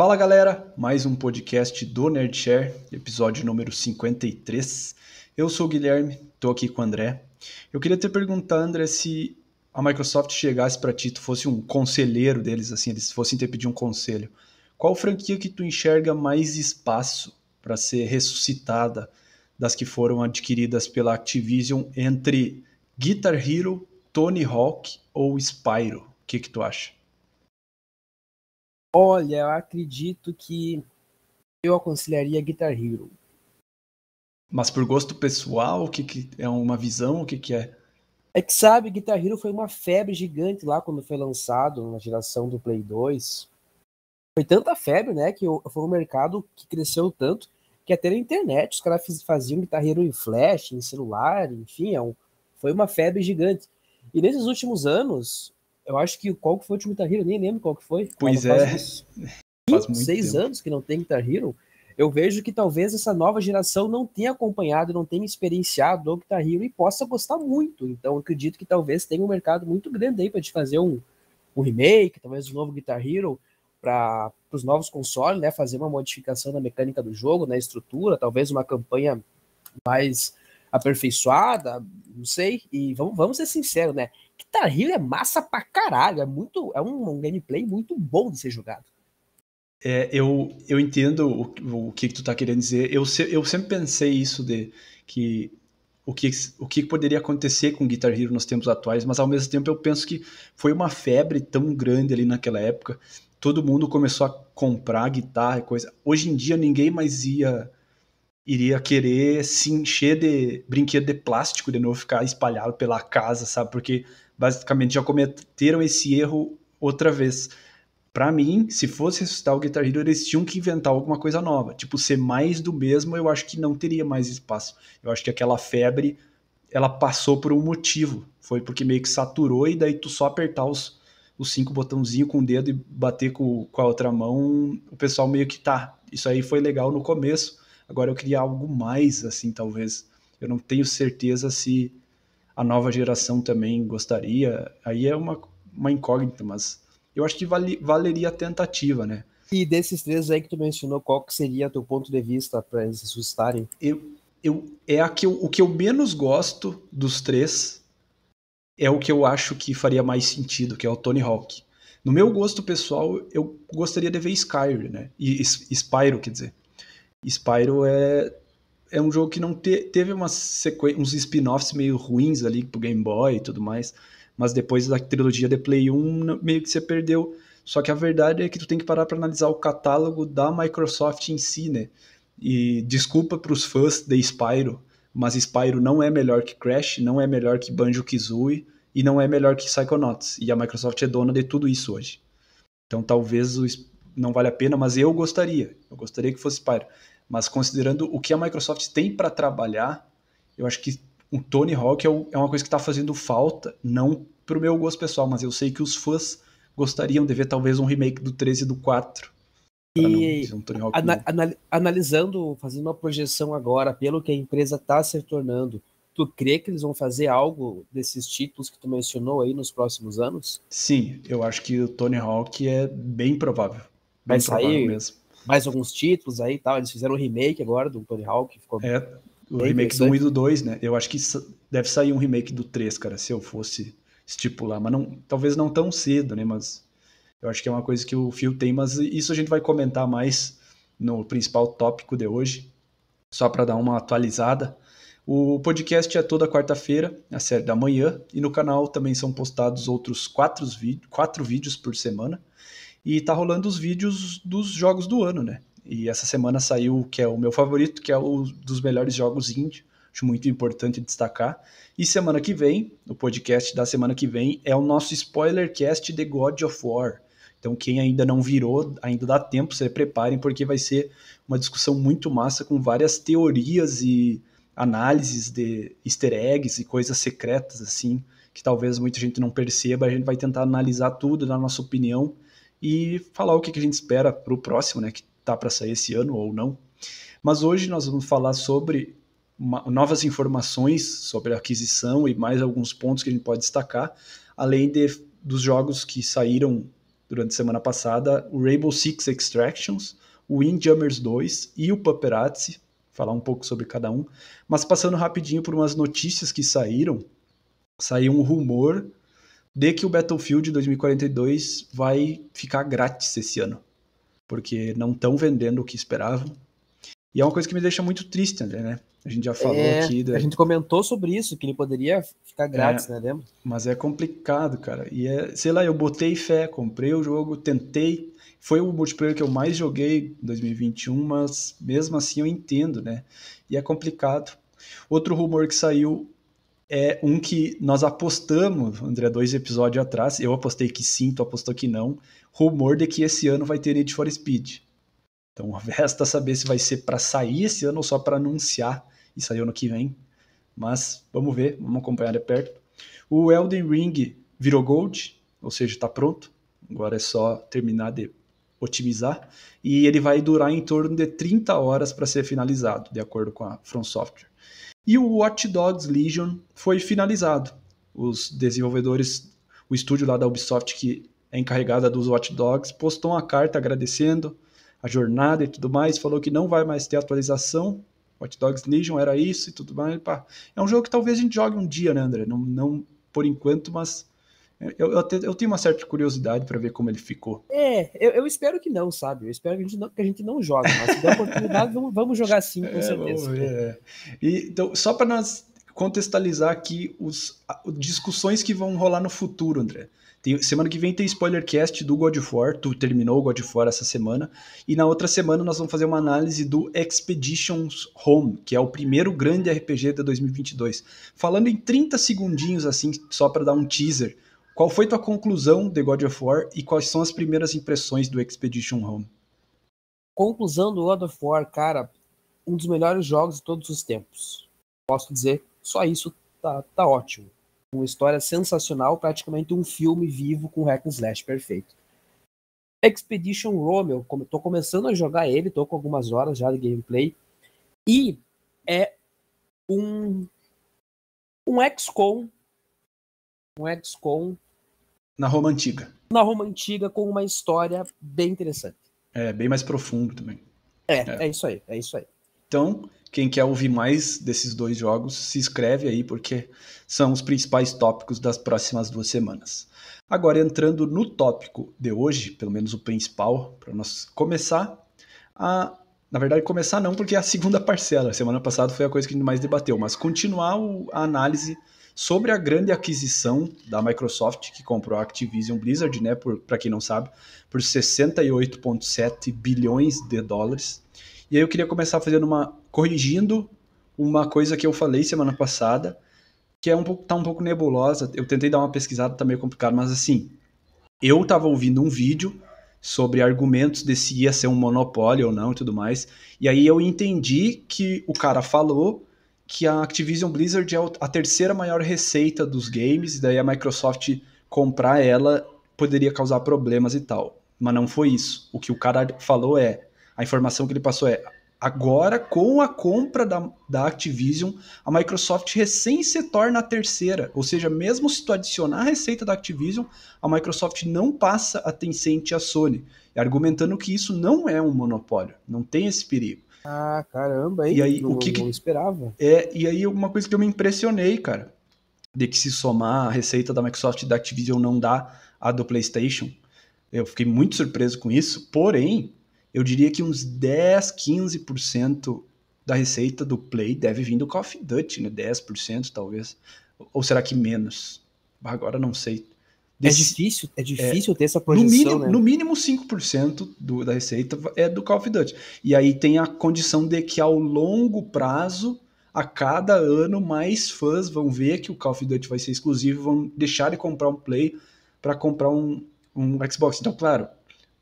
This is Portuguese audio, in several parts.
Fala galera, mais um podcast do Nerdshare, episódio número 53. Eu sou o Guilherme, estou aqui com o André. Eu queria te perguntar, André, se a Microsoft chegasse para ti, tu fosse um conselheiro deles, assim, eles fossem te pedir um conselho, qual franquia que tu enxerga mais espaço para ser ressuscitada das que foram adquiridas pela Activision entre Guitar Hero, Tony Hawk ou Spyro? O que, que tu acha? Olha, eu acredito que eu aconselharia Guitar Hero. Mas por gosto pessoal, o que, que é uma visão, o que, que é? É que sabe, Guitar Hero foi uma febre gigante lá quando foi lançado na geração do Play 2. Foi tanta febre, né, que foi um mercado que cresceu tanto que até na internet os caras faziam Guitar Hero em flash, em celular, enfim, é um, foi uma febre gigante. E nesses últimos anos, eu acho que qual que foi o último Guitar Hero? Nem lembro qual que foi. Pois é. Faz cinco, seis tempo. anos que não tem Guitar Hero. Eu vejo que talvez essa nova geração não tenha acompanhado, não tenha experienciado o Guitar Hero e possa gostar muito. Então, acredito que talvez tenha um mercado muito grande aí para te fazer um, um remake, talvez um novo Guitar Hero para os novos consoles, né? Fazer uma modificação na mecânica do jogo, na estrutura, talvez uma campanha mais aperfeiçoada, não sei. E vamos, vamos ser sinceros, né? Guitar Hero é massa pra caralho, é muito, é um, um gameplay muito bom de ser jogado. É, eu, eu entendo o, o que, que tu tá querendo dizer. Eu, se, eu sempre pensei isso de que o que, o que poderia acontecer com Guitar Hero nos tempos atuais, mas ao mesmo tempo eu penso que foi uma febre tão grande ali naquela época. Todo mundo começou a comprar guitarra e coisa. Hoje em dia ninguém mais ia iria querer se encher de brinquedo de plástico de novo, ficar espalhado pela casa, sabe? Porque basicamente já cometeram esse erro outra vez. Para mim, se fosse ressuscitar o Guitar Hero, eles tinham que inventar alguma coisa nova. Tipo, ser mais do mesmo, eu acho que não teria mais espaço. Eu acho que aquela febre, ela passou por um motivo. Foi porque meio que saturou e daí tu só apertar os, os cinco botãozinhos com o dedo e bater com, com a outra mão, o pessoal meio que tá. Isso aí foi legal no começo. Agora eu queria algo mais, assim, talvez. Eu não tenho certeza se a nova geração também gostaria. Aí é uma, uma incógnita, mas eu acho que vale, valeria a tentativa, né? E desses três aí que tu mencionou, qual que seria teu ponto de vista para eles ressuscitarem? Eu, eu, é a que eu, o que eu menos gosto dos três é o que eu acho que faria mais sentido, que é o Tony Hawk. No meu gosto pessoal, eu gostaria de ver Skyrim, né? E, e Spyro, quer dizer. Spyro é é um jogo que não te, teve uma uns spin-offs meio ruins ali pro Game Boy e tudo mais, mas depois da trilogia de Play 1 meio que você perdeu. Só que a verdade é que tu tem que parar para analisar o catálogo da Microsoft em si, né? E desculpa para os fãs de Spyro, mas Spyro não é melhor que Crash, não é melhor que Banjo-Kazooie e não é melhor que Psychonauts. E a Microsoft é dona de tudo isso hoje. Então talvez o, não vale a pena, mas eu gostaria. Eu gostaria que fosse Spyro. Mas considerando o que a Microsoft tem para trabalhar, eu acho que o Tony Hawk é, é uma coisa que está fazendo falta, não para o meu gosto pessoal, mas eu sei que os fãs gostariam de ver talvez um remake do 13 e do 4. E não, ana anal analisando, fazendo uma projeção agora, pelo que a empresa está se tornando, tu crê que eles vão fazer algo desses títulos que tu mencionou aí nos próximos anos? Sim, eu acho que o Tony Hawk é bem provável. Bem vai provável sair, mesmo mais alguns títulos aí e tal. Eles fizeram um remake agora do Tony Hawk. Ficou é, o remake do 1 e do 2, né? Eu acho que deve sair um remake do 3, cara, se eu fosse estipular. Mas não, talvez não tão cedo, né? Mas eu acho que é uma coisa que o Phil tem, mas isso a gente vai comentar mais no principal tópico de hoje, só para dar uma atualizada. O podcast é toda quarta-feira, às série da manhã, e no canal também são postados outros quatro, quatro vídeos por semana. E tá rolando os vídeos dos jogos do ano, né? E essa semana saiu que é o meu favorito, que é o dos melhores jogos indie. Acho muito importante destacar. E semana que vem, o podcast da semana que vem, é o nosso spoilercast de God of War. Então, quem ainda não virou, ainda dá tempo, se preparem, porque vai ser uma discussão muito massa com várias teorias e análises de easter eggs e coisas secretas, assim, que talvez muita gente não perceba. A gente vai tentar analisar tudo, dar nossa opinião e falar o que, a gente espera para o próximo, né, que tá para sair esse ano ou não. Mas hoje nós vamos falar sobre uma, novas informações sobre a aquisição e mais alguns pontos que a gente pode destacar, além de, dos jogos que saíram durante a semana passada, o Rainbow Six Extractions, o Windjammers 2 e o Paparazzi, falar um pouco sobre cada um, mas passando rapidinho por umas notícias que saíram, saiu um rumor de que o Battlefield 2042 vai ficar grátis esse ano, porque não estão vendendo o que esperavam. E é uma coisa que me deixa muito triste, André, né? A gente já falou é, aqui. Da... A gente comentou sobre isso, que ele poderia ficar é, grátis, é, né? Lembra? Mas é complicado, cara. E é, sei lá, eu botei fé, comprei o jogo, tentei. Foi o multiplayer que eu mais joguei em 2021, mas mesmo assim eu entendo, né? E é complicado. Outro rumor que saiu é um que nós apostamos, André, dois episódios atrás, eu apostei que sim, tu apostou que não, rumor de que esse ano vai ter Need for Speed. Então resta saber se vai ser para sair esse ano ou só para anunciar e sair ano que vem. Mas vamos ver, vamos acompanhar de perto. O Elden Ring virou Gold, ou seja, está pronto. Agora é só terminar de otimizar. E ele vai durar em torno de 30 horas para ser finalizado, de acordo com a From Software. E o Watch Dogs Legion foi finalizado. Os desenvolvedores, o estúdio lá da Ubisoft que é encarregada dos Watch Dogs, postou uma carta agradecendo a jornada e tudo mais, falou que não vai mais ter atualização. Watch Dogs Legion era isso e tudo mais. É um jogo que talvez a gente jogue um dia, né, André? Não, não por enquanto, mas eu, eu, eu tenho uma certa curiosidade para ver como ele ficou. É, eu, eu, espero que não, sabe? Eu espero que a gente não, que a gente não jogue, mas se der oportunidade, vamos, vamos jogar sim, com é, certeza. É. E, então, só para nós contextualizar aqui os discussões que vão rolar no futuro, André. Tem, semana que vem tem spoilercast do God of War, tu terminou o God of War essa semana, e na outra semana nós vamos fazer uma análise do Expeditions Home, que é o primeiro grande RPG de 2022. Falando em 30 segundinhos assim, só para dar um teaser qual foi tua conclusão de God of War e quais são as primeiras impressões do Expedition Home? Conclusão do God of War, cara, um dos melhores jogos de todos os tempos. Posso dizer, só isso tá, tá ótimo. Uma história sensacional, praticamente um filme vivo com hack and slash perfeito. Expedition Romeo, eu tô começando a jogar ele, tô com algumas horas já de gameplay e é um um XCOM um XCOM na Roma Antiga. Na Roma Antiga, com uma história bem interessante. É, bem mais profundo também. É, é, é isso aí, é isso aí. Então, quem quer ouvir mais desses dois jogos, se inscreve aí, porque são os principais tópicos das próximas duas semanas. Agora, entrando no tópico de hoje, pelo menos o principal, para nós começar a. Na verdade, começar não, porque é a segunda parcela. Semana passada foi a coisa que a gente mais debateu, mas continuar a análise sobre a grande aquisição da Microsoft, que comprou a Activision Blizzard, né, para quem não sabe, por 68,7 bilhões de dólares. E aí eu queria começar fazendo uma. corrigindo uma coisa que eu falei semana passada, que é um pouco, tá um pouco nebulosa. Eu tentei dar uma pesquisada, tá meio complicado, mas assim, eu estava ouvindo um vídeo sobre argumentos de se ia ser um monopólio ou não e tudo mais. E aí eu entendi que o cara falou que a Activision Blizzard é a terceira maior receita dos games, e daí a Microsoft comprar ela poderia causar problemas e tal. Mas não foi isso. O que o cara falou é, a informação que ele passou é, agora com a compra da, da Activision, a Microsoft recém se torna a terceira, ou seja, mesmo se tu adicionar a receita da Activision, a Microsoft não passa a Tencent e a Sony, argumentando que isso não é um monopólio, não tem esse perigo. Ah, caramba, aí, e aí não, o que, que esperava. É, e aí uma coisa que eu me impressionei, cara, de que se somar a receita da Microsoft e da Activision não dá a do PlayStation. Eu fiquei muito surpreso com isso, porém, eu diria que uns 10, 15% da receita do Play deve vir do Call of Duty, né? 10% talvez. Ou será que menos? Agora não sei. É Desse, é, é difícil, é difícil é, ter essa projeção. No mínimo, né? no mínimo 5% do, da receita é do Call of Duty. E aí tem a condição de que ao longo prazo, a cada ano, mais fãs vão ver que o Call of Duty vai ser exclusivo, vão deixar de comprar um Play para comprar um, um Xbox. Então, claro,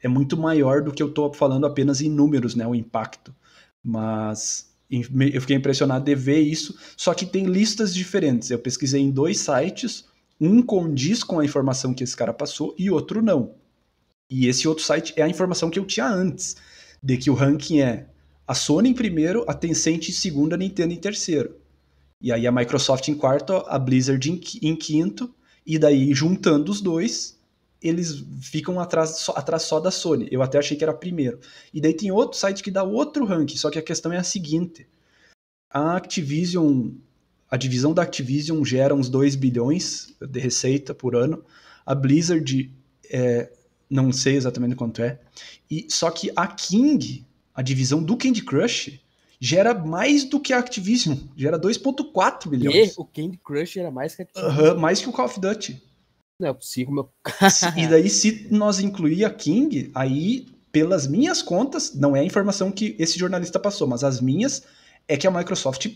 é muito maior do que eu estou falando apenas em números, né? O impacto. Mas eu fiquei impressionado de ver isso. Só que tem listas diferentes. Eu pesquisei em dois sites um condiz com a informação que esse cara passou e outro não. E esse outro site é a informação que eu tinha antes, de que o ranking é a Sony em primeiro, a Tencent em segundo, a Nintendo em terceiro. E aí a Microsoft em quarto, a Blizzard em, quinto, e daí juntando os dois, eles ficam atrás só, atrás só da Sony. Eu até achei que era primeiro. E daí tem outro site que dá outro ranking, só que a questão é a seguinte: a Activision a divisão da Activision gera uns 2 bilhões de receita por ano. A Blizzard, é, não sei exatamente quanto é. E Só que a King, a divisão do Candy Crush, gera mais do que a Activision. Gera 2,4 bilhões. E o Candy Crush era mais que a Activision. Uhum, mais que o Call of Duty. Não é possível, meu. e daí, se nós incluir a King, aí, pelas minhas contas, não é a informação que esse jornalista passou, mas as minhas, é que a Microsoft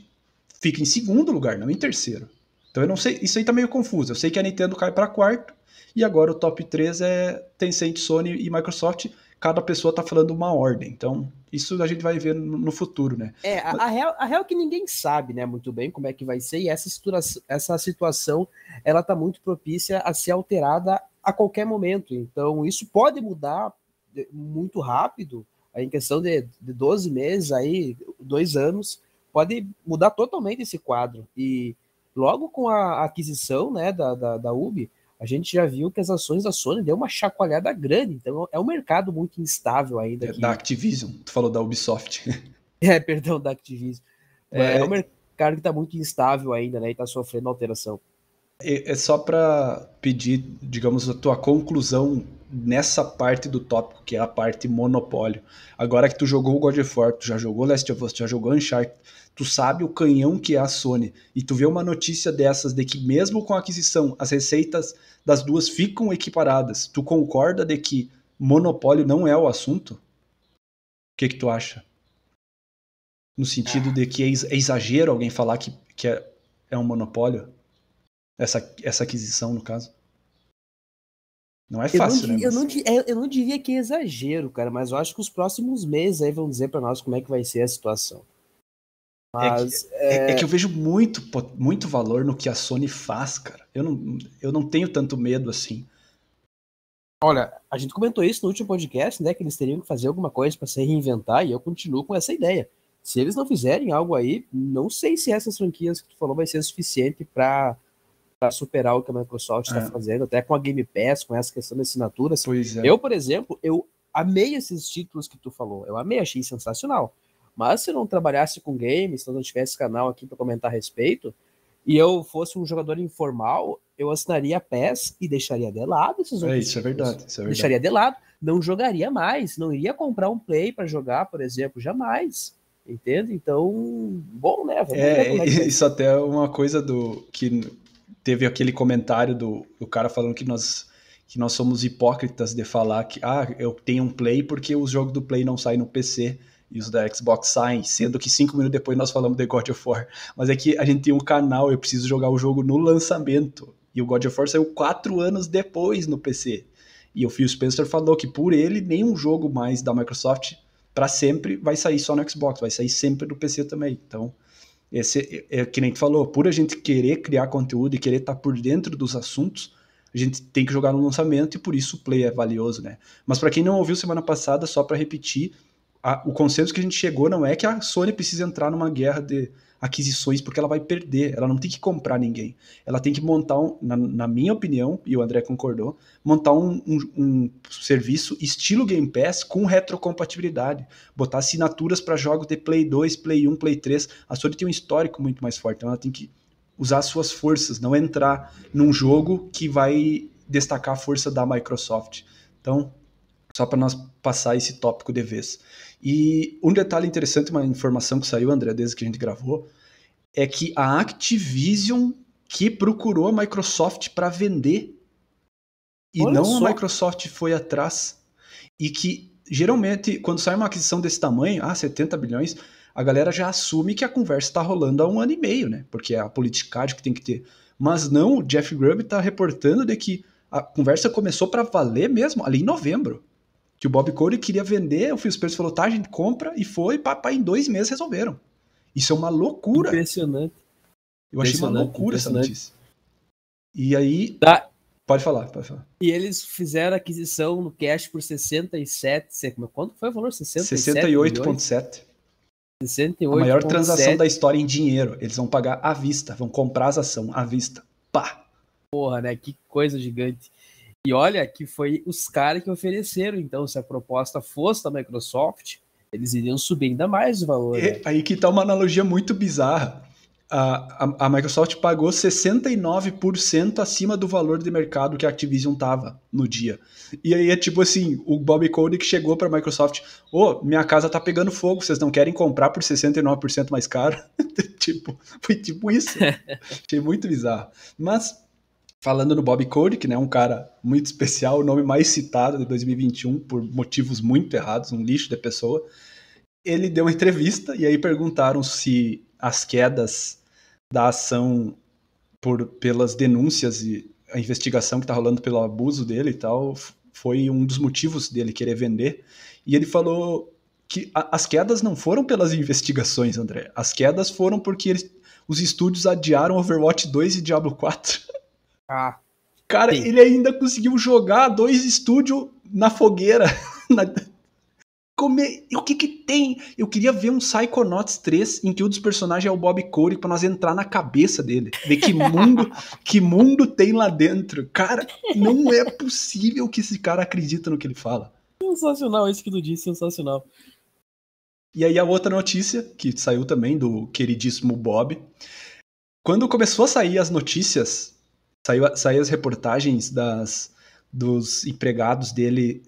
fica em segundo lugar, não em terceiro. Então eu não sei, isso aí tá meio confuso. Eu sei que a Nintendo cai para quarto e agora o top 3 é Tencent, Sony e Microsoft. Cada pessoa tá falando uma ordem. Então, isso a gente vai ver no, futuro, né? É, a, a, real, a real é que ninguém sabe, né, muito bem como é que vai ser e essa situação, essa situação ela tá muito propícia a ser alterada a qualquer momento. Então, isso pode mudar muito rápido, em questão de, de 12 meses aí, dois anos, pode mudar totalmente esse quadro. E logo com a aquisição né, da, da, da UB, a gente já viu que as ações da Sony deu uma chacoalhada grande. Então é um mercado muito instável ainda. É, da Activision, tu falou da Ubisoft. É, perdão, da Activision. É, é um mercado que está muito instável ainda, né? E está sofrendo alteração. é só para pedir, digamos, a tua conclusão nessa parte do tópico, que é a parte monopólio. Agora que tu jogou God of War, tu já jogou Last of Us, tu já jogou Uncharted, tu sabe o canhão que é a Sony. E tu vê uma notícia dessas de que mesmo com a aquisição, as receitas das duas ficam equiparadas. Tu concorda de que monopólio não é o assunto? O que que tu acha? No sentido de que é, é exagero alguém falar que, que é, é um monopólio? Essa, essa aquisição, no caso? Não é fácil, eu não, né? Eu não, é, eu não diria que é exagero, cara, mas eu acho que os próximos meses aí vão dizer para nós como é que vai ser a situação. É mas, é, que, é... é, que, eu vejo muito, muito valor no que a Sony faz, cara. Eu não, eu não tenho tanto medo assim. Olha, a gente comentou isso no último podcast, né? Que eles teriam que fazer alguma coisa para se reinventar, e eu continuo com essa ideia. Se eles não fizerem algo aí, não sei se essas franquias que tu falou vai ser suficiente para superar o que a Microsoft está é. fazendo, até com a Game Pass, com essa questão de assinaturas. Assim. Pois é. Eu, por exemplo, eu amei esses títulos que tu falou. Eu amei, achei sensacional. Mas se eu não trabalhasse com games, se eu não tivesse canal aqui para comentar a respeito, e eu fosse um jogador informal, eu assinaria a PES e deixaria de lado esses é, outros. É, isso é verdade, isso é verdade. Deixaria de lado, não jogaria mais, não iria comprar um play para jogar, por exemplo, jamais. Entende? Então, bom, né? É, é, isso até é uma coisa do que teve aquele comentário do, do cara falando que nós que nós somos hipócritas de falar que ah, eu tenho um Play porque os jogos do Play não saem no PC e os da Xbox saem, sendo que cinco minutos depois nós falamos de God of War. Mas é que a gente tem um canal, eu preciso jogar o jogo no lançamento. E o God of War saiu quatro anos depois no PC. E o Phil Spencer falou que por ele nenhum jogo mais da Microsoft para sempre vai sair só no Xbox, vai sair sempre no PC também. Então esse, é, é que nem tu falou, por a gente querer criar conteúdo e querer estar tá por dentro dos assuntos, a gente tem que jogar no lançamento e por isso o play é valioso, né? Mas para quem não ouviu semana passada, só para repetir, a, o consenso que a gente chegou não é que a Sony precisa entrar numa guerra de aquisições, porque ela vai perder, ela não tem que comprar ninguém. Ela tem que montar, um, na, na, minha opinião, e o André concordou, montar um, um, um serviço estilo Game Pass com retrocompatibilidade. Botar assinaturas para jogos de Play 2, Play 1, Play 3. A Sony tem um histórico muito mais forte, então ela tem que usar suas forças, não entrar num jogo que vai destacar a força da Microsoft. Então, só para nós passar esse tópico de vez. E um detalhe interessante, uma informação que saiu, André, desde que a gente gravou, é que a Activision que procurou a Microsoft para vender e Olha não só. a Microsoft foi atrás. E que geralmente, quando sai uma aquisição desse tamanho, ah, 70 bilhões, a galera já assume que a conversa está rolando há um ano e meio, né? Porque é a politicagem que tem que ter. Mas não, o Jeff Grubb está reportando de que a conversa começou para valer mesmo ali em novembro que o Bob Cody queria vender, o Phil Spencer falou, tá, a gente compra, e foi, papai, em dois meses resolveram. Isso é uma loucura. Impressionante. Eu achei uma loucura essa notícia. E aí... Tá. Pode falar, pode falar. E eles fizeram aquisição no cash por 67, é, quanto foi o valor? 68,7. 68. A maior transação da história em dinheiro. Eles vão pagar à vista, vão comprar as ações à vista. Pá! Porra, né? Que coisa gigante. E olha que foi os caras que ofereceram, então, se a proposta fosse da Microsoft, eles iriam subir ainda mais o valor. Né? É, Aí que tá uma analogia muito bizarra. A, a, a Microsoft pagou 69% acima do valor de mercado que a Activision tava no dia. E aí é tipo assim, o Bob que chegou para a Microsoft, ô, oh, minha casa tá pegando fogo, vocês não querem comprar por 69% mais caro? tipo, foi tipo isso. Achei muito bizarro. Mas Falando no Bob que né, um cara muito especial, o nome mais citado de 2021 por motivos muito errados, um lixo de pessoa. Ele deu uma entrevista e aí perguntaram se as quedas da ação por, pelas denúncias e a investigação que está rolando pelo abuso dele e tal foi um dos motivos dele querer vender. E ele falou que a, as quedas não foram pelas investigações, André. As quedas foram porque os estúdios adiaram Overwatch 2 e Diablo 4. Ah. Cara, sim. ele ainda conseguiu jogar dois estúdios na fogueira. Na... O que que tem? Eu queria ver um Psychonauts 3 em que um dos personagens é o Bob Corey para nós entrar na cabeça dele, ver que mundo, que mundo tem lá dentro. Cara, não é possível que esse cara acredita no que ele fala. Sensacional isso que tu disse, sensacional. E aí a outra notícia que saiu também do queridíssimo Bob. Quando começou a sair as notícias Saiu, saiu as reportagens das, dos empregados dele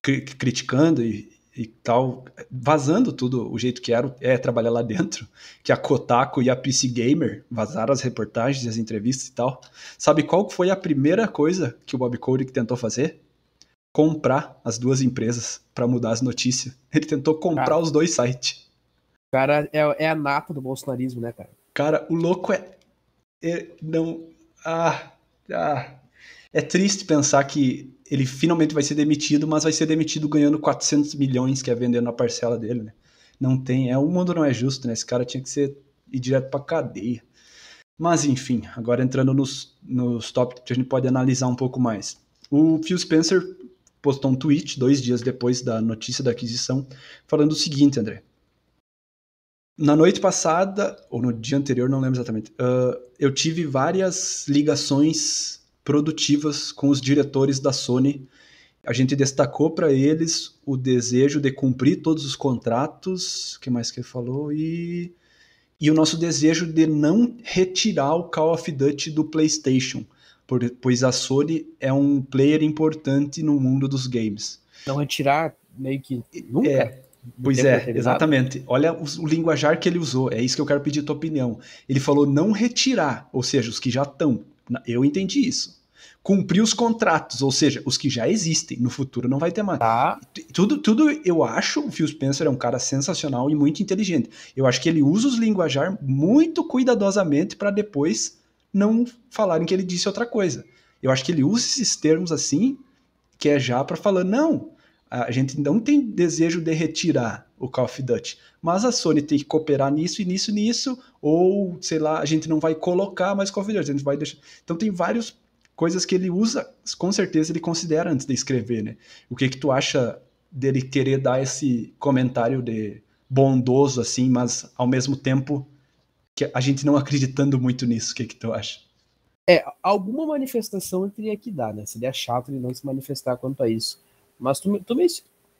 cri, criticando e, e tal, vazando tudo o jeito que era é trabalhar lá dentro, que a Kotaku e a PC Gamer vazaram as reportagens, as entrevistas e tal. Sabe qual foi a primeira coisa que o Bob Cody tentou fazer? Comprar as duas empresas para mudar as notícias. Ele tentou comprar cara, os dois sites. Cara, é, é a nata do bolsonarismo, né, cara? Cara, o louco é, é não ah, ah, é triste pensar que ele finalmente vai ser demitido, mas vai ser demitido ganhando 400 milhões que é vendendo a parcela dele, né? Não tem, é o mundo não é justo, né? Esse cara tinha que ser ir direto para cadeia. Mas enfim, agora entrando nos, nos tópicos que a gente pode analisar um pouco mais. O Phil Spencer postou um tweet dois dias depois da notícia da aquisição falando o seguinte, André na noite passada, ou no dia anterior, não lembro exatamente, uh, eu tive várias ligações produtivas com os diretores da Sony. A gente destacou para eles o desejo de cumprir todos os contratos, que mais que ele falou, e, e o nosso desejo de não retirar o Call of Duty do PlayStation, por, pois a Sony é um player importante no mundo dos games. Não retirar meio que nunca? É, Pois é, exatamente. Olha o, o, linguajar que ele usou, é isso que eu quero pedir tua opinião. Ele falou não retirar, ou seja, os que já estão. Eu entendi isso. Cumprir os contratos, ou seja, os que já existem, no futuro não vai ter mais. Tá. Tudo, tudo eu acho, o Phil Spencer é um cara sensacional e muito inteligente. Eu acho que ele usa os linguajar muito cuidadosamente para depois não falarem que ele disse outra coisa. Eu acho que ele usa esses termos assim, que é já para falar, não, a gente não tem desejo de retirar o Call of Duty, mas a Sony tem que cooperar nisso e nisso nisso, ou sei lá, a gente não vai colocar mais Call of Duty, a gente vai deixar. Então tem várias coisas que ele usa, com certeza ele considera antes de escrever, né? O que que tu acha dele querer dar esse comentário de bondoso assim, mas ao mesmo tempo que a gente não acreditando muito nisso, o que que tu acha? É, alguma manifestação ele teria que dar, né? Seria chato ele não se manifestar quanto a isso. Mas tu, tu,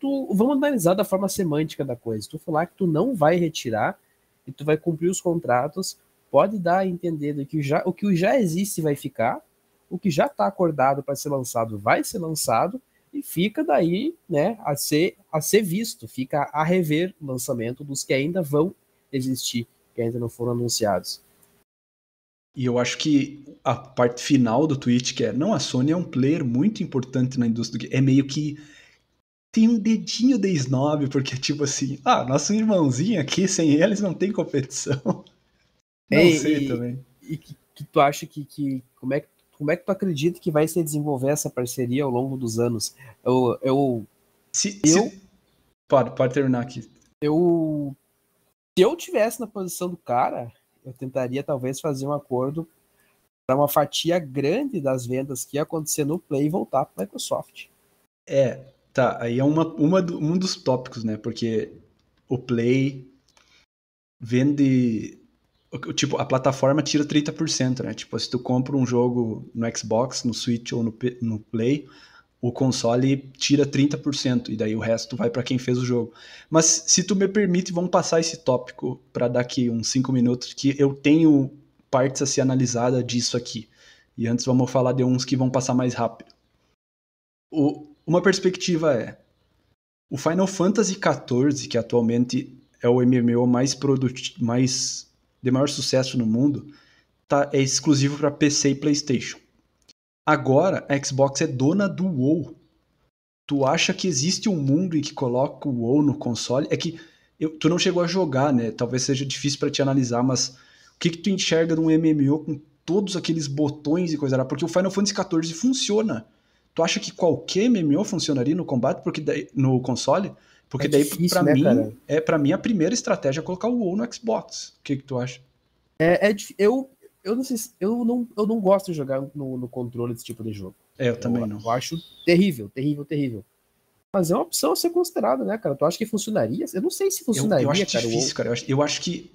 tu vamos analisar da forma semântica da coisa. Tu falar que tu não vai retirar e tu vai cumprir os contratos, pode dar a entender que já, o que já existe vai ficar, o que já está acordado para ser lançado vai ser lançado e fica daí, né, a ser a ser visto, fica a rever o lançamento dos que ainda vão existir, que ainda não foram anunciados. E eu acho que a parte final do tweet, que é não, a Sony é um player muito importante na indústria do game, é meio que tem um dedinho de snob, porque tipo assim, ah, nosso irmãozinho aqui, sem eles não tem competição. Não sei e, também. E que, que, tu acha que, que como, é, como é que tu acredita que vai se desenvolver essa parceria ao longo dos anos? Eu... eu, se, eu se... Pode, pode terminar aqui. Eu... Se eu tivesse na posição do cara, eu tentaria talvez fazer um acordo para uma fatia grande das vendas que ia acontecer no Play voltar para a Microsoft. É, tá. Aí é uma, uma do, um dos tópicos, né? Porque o Play vende. Tipo, a plataforma tira 30%, né? Tipo, se tu compra um jogo no Xbox, no Switch ou no, no Play, o console tira 30% e daí o resto vai para quem fez o jogo. Mas se tu me permite, vamos passar esse tópico para daqui uns 5 minutos que eu tenho partes a ser analisada disso aqui. E antes vamos falar de uns que vão passar mais rápido. O, uma perspectiva é o Final Fantasy XIV, que atualmente é o MMO mais mais de maior sucesso no mundo, tá é exclusivo para PC e PlayStation. Agora a Xbox é dona do WoW. Tu acha que existe um mundo em que coloca o WoW no console? É que eu, tu não chegou a jogar, né? Talvez seja difícil para te analisar, mas o que, que tu enxerga num MMO com todos aqueles botões e coisa lá? Porque o Final Fantasy XIV funciona. Tu acha que qualquer MMO funcionaria no combate, porque daí, no console? Porque é daí para né, mim cara? é para mim a primeira estratégia é colocar o WoW no Xbox. O que, que tu acha? É, é, eu eu não sei, eu não, eu não gosto de jogar no, no controle desse tipo de jogo. É, eu, eu também não. Eu acho terrível, terrível, terrível. Mas é uma opção a ser considerada, né, cara? Tu acha que funcionaria? Eu não sei se funcionaria, eu, eu acho cara. Difícil, cara. Eu acho, eu acho que.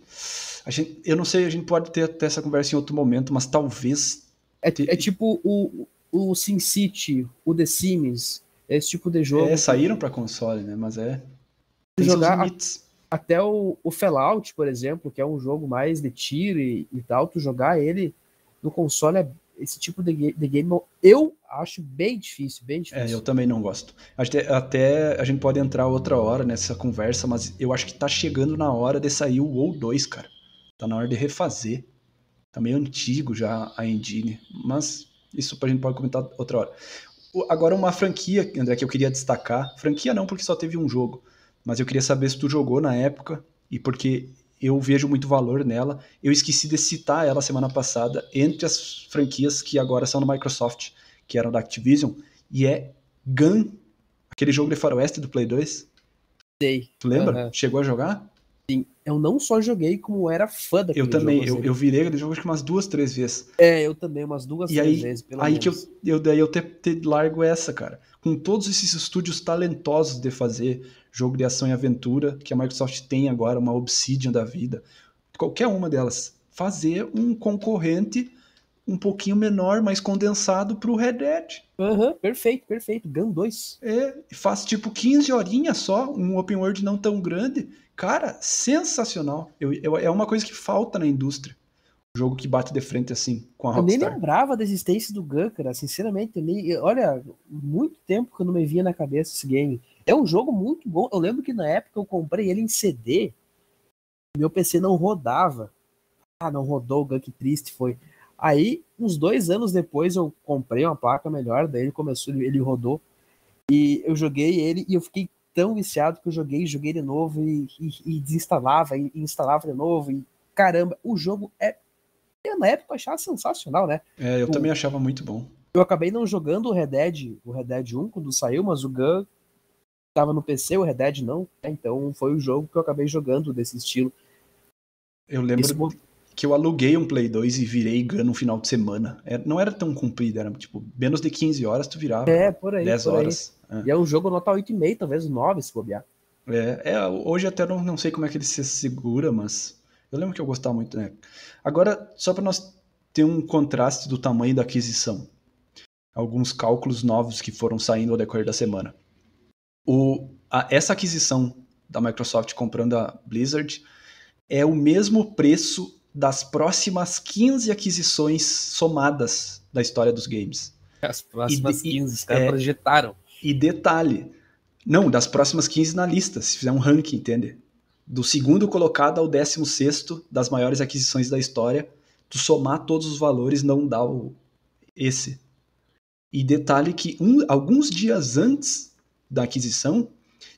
A gente, eu não sei, a gente pode ter até essa conversa em outro momento, mas talvez. É, ter... é tipo o, o Sin City, o The Sims, esse tipo de jogo. É, saíram para console, né? Mas é. Tem jogar seus até o, o Fallout, por exemplo, que é um jogo mais de tiro e, e tal, tu jogar ele no console é esse tipo de, de, game eu acho bem difícil, bem difícil. É, eu também não gosto. Até, até a gente pode entrar outra hora nessa conversa, mas eu acho que tá chegando na hora de sair o WoW 2, cara. Tá na hora de refazer. Tá meio antigo já a engine, mas isso a gente pode comentar outra hora. Agora uma franquia, André, que eu queria destacar. Franquia não, porque só teve um jogo mas eu queria saber se tu jogou na época e porque eu vejo muito valor nela. Eu esqueci de citar ela semana passada entre as franquias que agora são da Microsoft, que eram da Activision, e é Gun, aquele jogo de faroeste do Play 2. Sei. Tu lembra? Uhum. Chegou a jogar? Sim, eu não só joguei, como era fã daquele Eu também, jogo, eu, assim. eu virei aquele jogo acho que umas duas, três vezes. É, eu também, umas duas, e três aí, vezes, pelo aí menos. que eu, eu, daí eu te, te largo essa, cara. Com todos esses estúdios talentosos de fazer jogo de ação e aventura, que a Microsoft tem agora, uma Obsidian da vida, qualquer uma delas, fazer um concorrente um pouquinho menor, mais condensado pro Red Dead. Aham, uhum, perfeito, perfeito. Gun 2. É, faz tipo 15 horinhas só, um open world não tão grande. Cara, sensacional. Eu, eu, é uma coisa que falta na indústria. Um jogo que bate de frente assim com a Rockstar. Eu nem lembrava da existência do Gun, cara. Sinceramente, eu nem, olha, muito tempo que eu não me via na cabeça esse game. É um jogo muito bom. Eu lembro que na época eu comprei ele em CD. Meu PC não rodava. Ah, não rodou, o que triste foi. Aí, uns dois anos depois, eu comprei uma placa melhor, daí ele começou, ele rodou. E eu joguei ele e eu fiquei tão viciado que eu joguei, joguei de novo e, e, e desinstalava, e, e instalava de novo. E caramba, o jogo é. Eu, na época eu achava sensacional, né? É, eu o, também achava muito bom. Eu acabei não jogando o Red Dead, o Red Dead 1 quando saiu, mas o Gun estava no PC, o Red Dead não. Né? Então foi o jogo que eu acabei jogando desse estilo. Eu lembro que eu aluguei um Play 2 e virei Gun no final de semana. Era, é, não era tão comprido, era tipo menos de 15 horas tu virava. É, por aí. 10 por horas. Aí. É. E é um jogo nota 8,5, talvez 9 se bobear. É, é, hoje até não, não sei como é que ele se segura, mas eu lembro que eu gostava muito, né? Agora, só para nós ter um contraste do tamanho da aquisição. Alguns cálculos novos que foram saindo ao decorrer da semana o, a, essa aquisição da Microsoft comprando a Blizzard é o mesmo preço das próximas 15 aquisições somadas da história dos games. As próximas e, 15, os caras é, projetaram. E detalhe, não, das próximas 15 na lista, se fizer um ranking, entende? Do segundo colocado ao décimo sexto das maiores aquisições da história, tu somar todos os valores não dá o, esse. E detalhe que um, alguns dias antes da aquisição,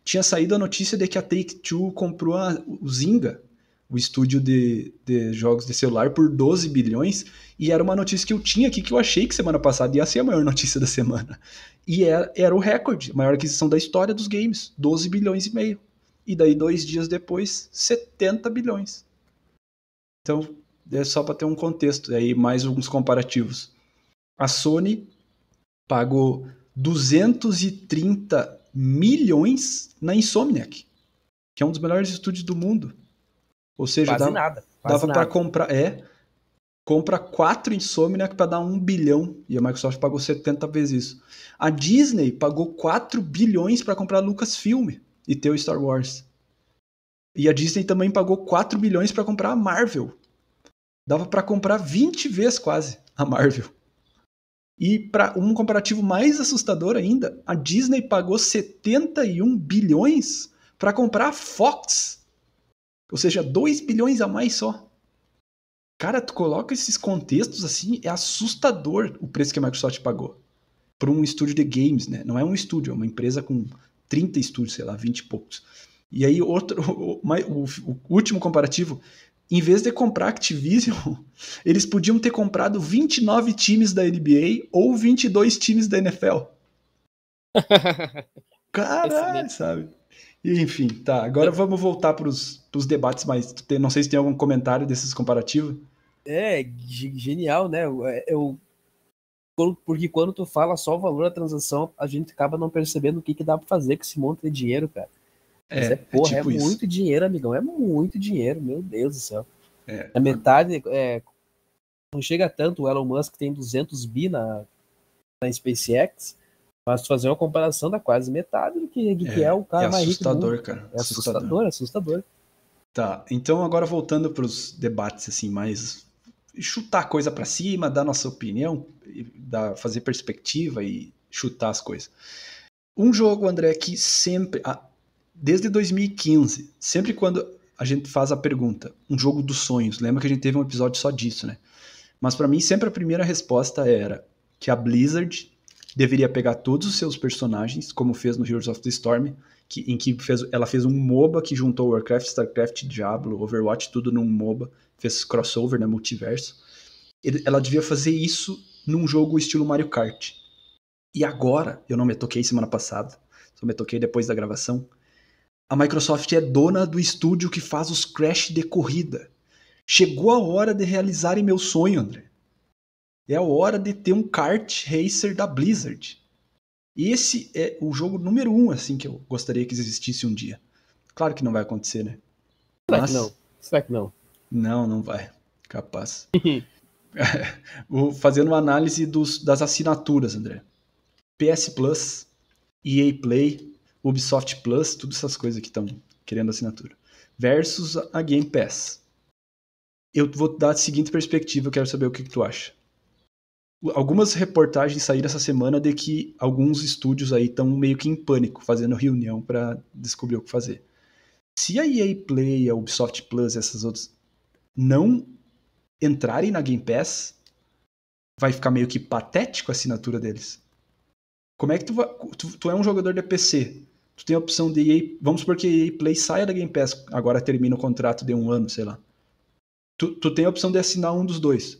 tinha saído a notícia de que a Take-Two comprou a, o Zynga, o estúdio de, de jogos de celular, por 12 bilhões, e era uma notícia que eu tinha aqui que eu achei que semana passada ia ser a maior notícia da semana. E era, é, era o recorde, a maior aquisição da história dos games, 12 bilhões e meio. E daí, dois dias depois, 70 bilhões. Então, é só para ter um contexto, aí mais alguns comparativos. A Sony pagou 230 milhões na Insomniac, que é um dos melhores estúdios do mundo. Ou seja, quase dava, nada, dava para comprar. É, compra quatro Insomniac para dar um bilhão e a Microsoft pagou 70 vezes isso. A Disney pagou 4 bilhões para comprar Lucasfilm e ter o Star Wars. E a Disney também pagou 4 bilhões para comprar a Marvel. Dava para comprar 20 vezes quase a Marvel. E para um comparativo mais assustador ainda, a Disney pagou 71 bilhões para comprar a Fox. Ou seja, 2 bilhões a mais só. Cara, tu coloca esses contextos assim, é assustador o preço que a Microsoft pagou para um estúdio de games, né? Não é um estúdio, é uma empresa com 30 estúdios, sei lá, 20 e poucos. E aí outro, o, o, o último comparativo em vez de comprar Activision, eles podiam ter comprado 29 times da NBA ou 22 times da NFL. Caralho, sabe? enfim, tá. Agora é. vamos voltar para os debates mais. Não sei se tem algum comentário desses comparativos. É, genial, né? Eu, é, porque quando tu fala só o valor da transação, a gente acaba não percebendo o que, que dá para fazer com esse monte de dinheiro, cara. É, é, é, porra, é, tipo é muito isso. dinheiro, amigão. É muito dinheiro, meu Deus do céu. É. A é tá. metade. É, não chega tanto. O Elon Musk tem 200 bi na, na SpaceX. Mas fazer uma comparação dá quase metade do que, do é, que é o cara é mais rico. Do Cara. É assustador, é assustador, Tá, então agora voltando para os debates assim, mais chutar a coisa para cima, dar nossa opinião, dar, fazer perspectiva e chutar as coisas. Um jogo, André, que sempre. Ah, desde 2015, sempre quando a gente faz a pergunta, um jogo dos sonhos, lembra que a gente teve um episódio só disso, né? Mas para mim sempre a primeira resposta era que a Blizzard deveria pegar todos os seus personagens, como fez no Heroes of the Storm, que, em que fez, ela fez um MOBA que juntou Warcraft, StarCraft, Diablo, Overwatch, tudo num MOBA, fez crossover, né, multiverso. Ele, ela devia fazer isso num jogo estilo Mario Kart. E agora, eu não me toquei semana passada, só me toquei depois da gravação, a Microsoft é dona do estúdio que faz os Crash de corrida. Chegou a hora de realizarem meu sonho, André. É a hora de ter um kart racer da Blizzard. Esse é o jogo número um, assim, que eu gostaria que existisse um dia. Claro que não vai acontecer, né? Será Mas... que não? Será que não? Não, não vai. Capaz. Fazendo uma análise dos, das assinaturas, André. PS Plus, EA Play, Ubisoft Plus, todas essas coisas que estão querendo assinatura, versus a Game Pass. Eu vou dar a seguinte perspectiva, eu quero saber o que, que tu acha. Algumas reportagens saíram essa semana de que alguns estúdios aí estão meio que em pânico, fazendo reunião para descobrir o que fazer. Se a EA Play, a Ubisoft Plus e essas outras não entrarem na Game Pass, vai ficar meio que patético a assinatura deles. Como é que tu, tu, tu é um jogador de PC? tu tem a opção de EA, vamos supor que EA Play saia da Game Pass, agora termina o contrato de um ano, sei lá. Tu, tu tem a opção de assinar um dos dois.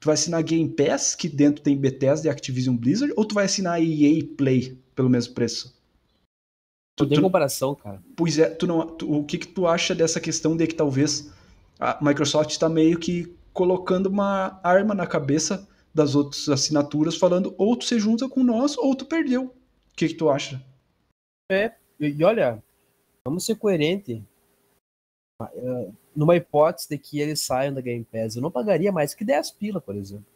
Tu vai assinar Game Pass, que dentro tem Bethesda e Activision Blizzard, ou tu vai assinar EA Play pelo mesmo preço? Tu, não tem comparação, cara. Pois é, tu não, tu, o que, que tu acha dessa questão de que talvez a Microsoft está meio que colocando uma arma na cabeça das outras assinaturas, falando ou tu se junta com nós ou tu perdeu. O que, que tu acha? É, e, e olha, vamos ser coerentes. Ah, é, numa hipótese de que eles saiam da Game Pass, eu não pagaria mais que 10 pila, por exemplo.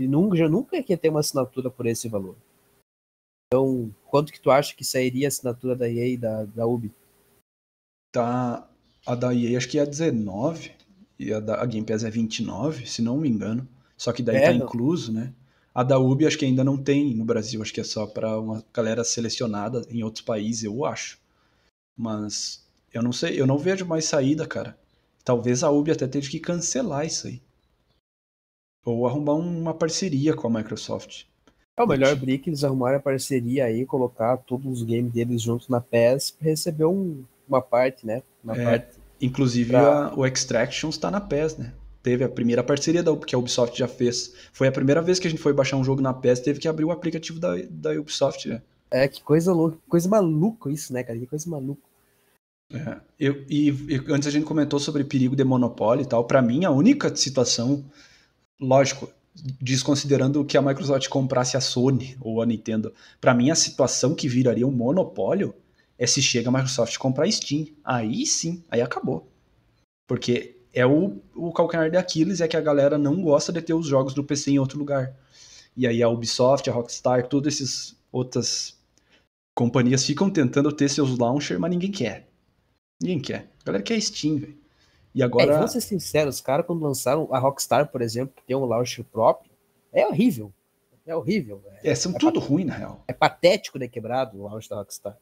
E nunca, já nunca ia ter uma assinatura por esse valor. Então, quanto que tu acha que sairia a assinatura da EA e da, da Ubi? Tá. A da EA acho que é 19 e a da a Game Pass é 29, se não me engano. Só que daí é, tá não. incluso, né? A da Ubi acho que ainda não tem no Brasil, acho que é só para uma galera selecionada em outros países, eu acho. Mas eu não sei, eu não vejo mais saída, cara. Talvez a Ubi até teve que cancelar isso aí. Ou arrumar uma parceria com a Microsoft. É o melhor brin eles arrumarem a parceria aí, colocar todos os games deles juntos na PES receber um, uma parte, né? Uma é, parte inclusive pra... a, o Extraction está na PES, né? teve a primeira parceria da, que a Ubisoft já fez. Foi a primeira vez que a gente foi baixar um jogo na PS, teve que abrir o aplicativo da, da Ubisoft, né? É, que coisa louca, coisa maluca isso, né, cara? Que coisa maluca. É, eu, e, e, antes a gente comentou sobre perigo de monopólio e tal. Para mim, a única situação, lógico, desconsiderando que a Microsoft comprasse a Sony ou a Nintendo, para mim a situação que viraria um monopólio é se chega a Microsoft comprar a Steam. Aí sim, aí acabou. Porque é o, o calcanhar de Aquiles é que a galera não gosta de ter os jogos do PC em outro lugar. E aí a Ubisoft, a Rockstar, todas essas outras companhias ficam tentando ter seus launcher, mas ninguém quer. Ninguém quer. A galera quer Steam, velho. E é, agora. É, vamos ser sinceros, os caras, quando lançaram a Rockstar, por exemplo, que tem um launcher próprio, é horrível. É horrível. É, são é tudo ruim, na real. É patético, de Quebrado o launch da Rockstar.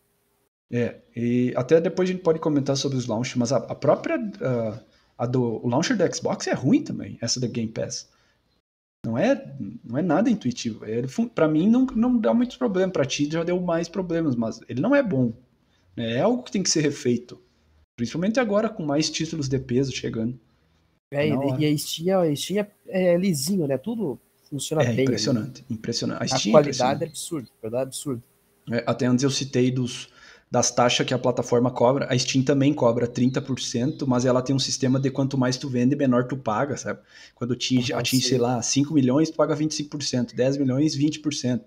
É, e até depois a gente pode comentar sobre os launches, mas a, a própria. Uh a do o launcher do Xbox é ruim também, essa do Game Pass. Não é, não é nada intuitivo. Ele, é, pra mim, não, não dá muito problema. Pra ti já deu mais problemas, mas ele não é bom. Né? É algo que tem que ser refeito. Principalmente agora, com mais títulos de peso chegando. É, e, a Steam, é, a Steam é, é lisinho, né? Tudo funciona é, bem. Né? Impressionante, impressionante. A, a é qualidade é absurda, qualidade absurda. É, até antes eu citei dos das taxas que a plataforma cobra. A Steam também cobra 30%, mas ela tem um sistema de quanto mais tu vende, menor tu paga, sabe? Quando atinge, ah, atinge sei lá, 5 milhões, tu paga 25%, 10 milhões, 20%.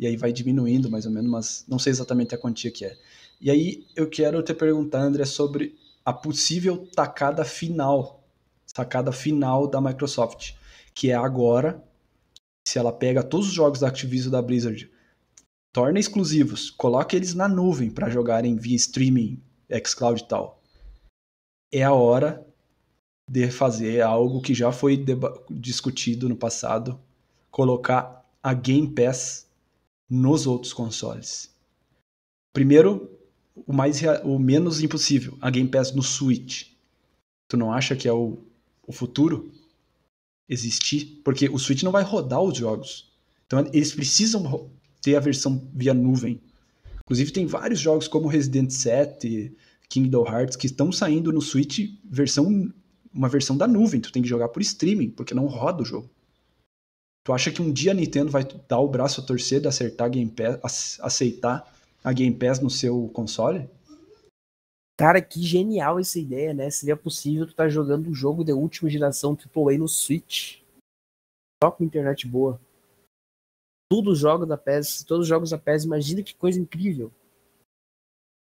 E aí vai diminuindo mais ou menos, mas não sei exatamente a quantia que é. E aí eu quero te perguntar, André, sobre a possível tacada final, sacada final da Microsoft, que é agora, se ela pega todos os jogos da Activision da Blizzard torna exclusivos, coloque eles na nuvem para jogarem via streaming, xCloud e tal. É a hora de fazer algo que já foi discutido no passado, colocar a Game Pass nos outros consoles. Primeiro, o mais o menos impossível, a Game Pass no Switch. Tu não acha que é o, o futuro existir? Porque o Switch não vai rodar os jogos. Então eles precisam ter a versão via nuvem. Inclusive, tem vários jogos como Resident 7, Kingdom Hearts, que estão saindo no Switch versão uma versão da nuvem. Tu tem que jogar por streaming, porque não roda o jogo. Tu acha que um dia a Nintendo vai dar o braço a torcer de acertar a Game Pass, aceitar a Game Pass no seu console? Cara, que genial essa ideia, né? Seria possível tu estar tá jogando um jogo de última geração AAA no Switch. Só com internet boa todos os jogos da PES, todos os jogos da PES, imagina que coisa incrível.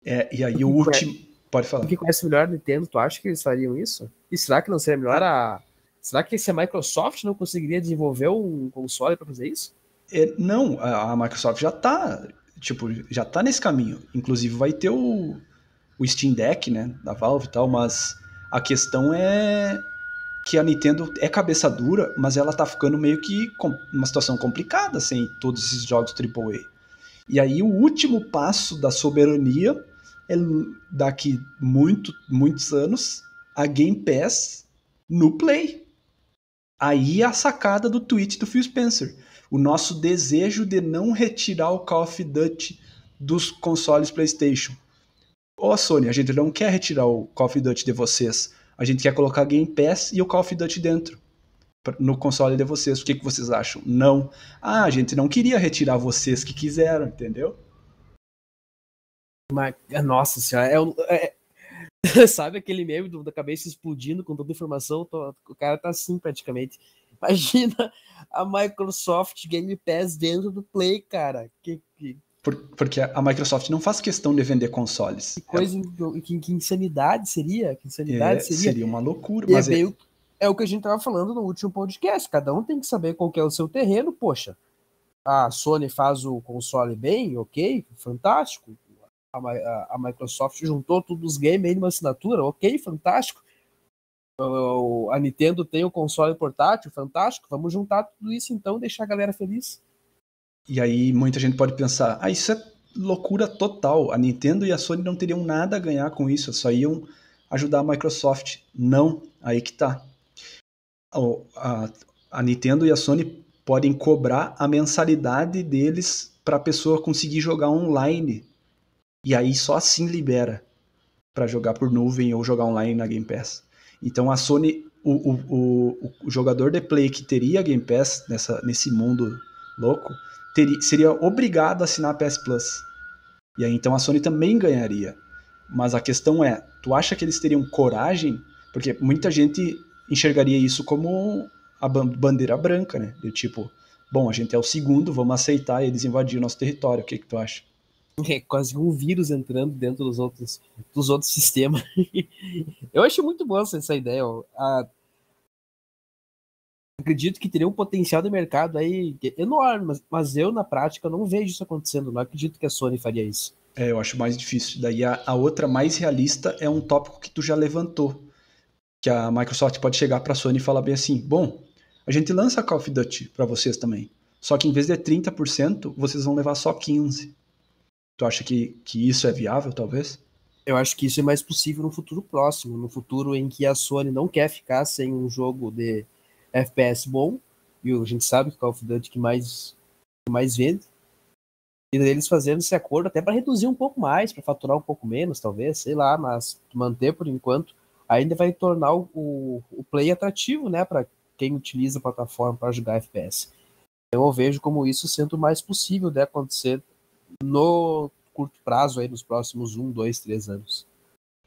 É, e aí o é último. Pode falar. que conhece melhor a Nintendo, tu acha que eles fariam isso? E será que não seria melhor a. Será que se a Microsoft não conseguiria desenvolver um console para fazer isso? É, não, a, a Microsoft já tá. Tipo, já tá nesse caminho. Inclusive vai ter o, o Steam Deck, né? Da Valve e tal, mas a questão é que a Nintendo é cabeça dura, mas ela tá ficando meio que uma situação complicada sem assim, todos esses jogos AAA. E aí o último passo da soberania é daqui muito, muitos anos a Game Pass no Play. Aí é a sacada do tweet do Phil Spencer. O nosso desejo de não retirar o Call of Duty dos consoles PlayStation. Ô oh, Sony, a gente não quer retirar o Call of Duty de vocês, a gente quer colocar Game Pass e o Call of Duty dentro no console de vocês. O que, que vocês acham? Não. Ah, a gente não queria retirar vocês que quiseram, entendeu? É, nossa senhora, é, é... sabe aquele meme da cabeça explodindo com toda a informação? Tô... o cara tá assim praticamente. Imagina a Microsoft Game Pass dentro do Play, cara. Que, que, por, porque a Microsoft não faz questão de vender consoles. Que coisa, é. que, que, insanidade seria, que insanidade é, seria. Seria uma loucura. É mas é, é o que a gente estava falando no último podcast. Cada um tem que saber qual que é o seu terreno. Poxa, a Sony faz o console bem, ok, fantástico. A, a, a Microsoft juntou todos os games em uma assinatura, ok, fantástico. A Nintendo tem o console portátil, fantástico. Vamos juntar tudo isso então, deixar a galera feliz. E aí muita gente pode pensar, ah, isso é loucura total. A Nintendo e a Sony não teriam nada a ganhar com isso, só iam ajudar a Microsoft. Não, aí que tá. A, a Nintendo e a Sony podem cobrar a mensalidade deles para a pessoa conseguir jogar online. E aí só assim libera para jogar por nuvem ou jogar online na Game Pass. Então a Sony, o, o, o, o jogador de play que teria Game Pass nessa, nesse mundo louco, teria, seria obrigado a assinar a PS Plus. E aí então a Sony também ganharia. Mas a questão é, tu acha que eles teriam coragem? Porque muita gente enxergaria isso como a bandeira branca, né? Do tipo, bom, a gente é o segundo, vamos aceitar eles invadiram o nosso território. O que, que tu acha? É quase um vírus entrando dentro dos outros, dos outros sistemas. Eu acho muito boa essa ideia. A acredito que teria um potencial de mercado aí enorme, mas, mas eu na prática não vejo isso acontecendo, não acredito que a Sony faria isso. É, eu acho mais difícil. Daí a, a outra mais realista é um tópico que tu já levantou, que a Microsoft pode chegar para a Sony e falar bem assim: "Bom, a gente lança Call of Duty para vocês também. Só que em vez de 30%, vocês vão levar só 15. Tu acha que, que isso é viável, talvez? Eu acho que isso é mais possível no futuro próximo, no futuro em que a Sony não quer ficar sem um jogo de FPS bom, e a gente sabe que o Call of Duty que mais, que mais vende, e eles fazendo esse acordo até para reduzir um pouco mais, para faturar um pouco menos, talvez, sei lá, mas manter por enquanto ainda vai tornar o, o, o play atrativo, né, para quem utiliza a plataforma para jogar FPS. Então, eu vejo como isso sendo mais possível de acontecer no curto prazo, aí nos próximos 1, 2, 3 anos.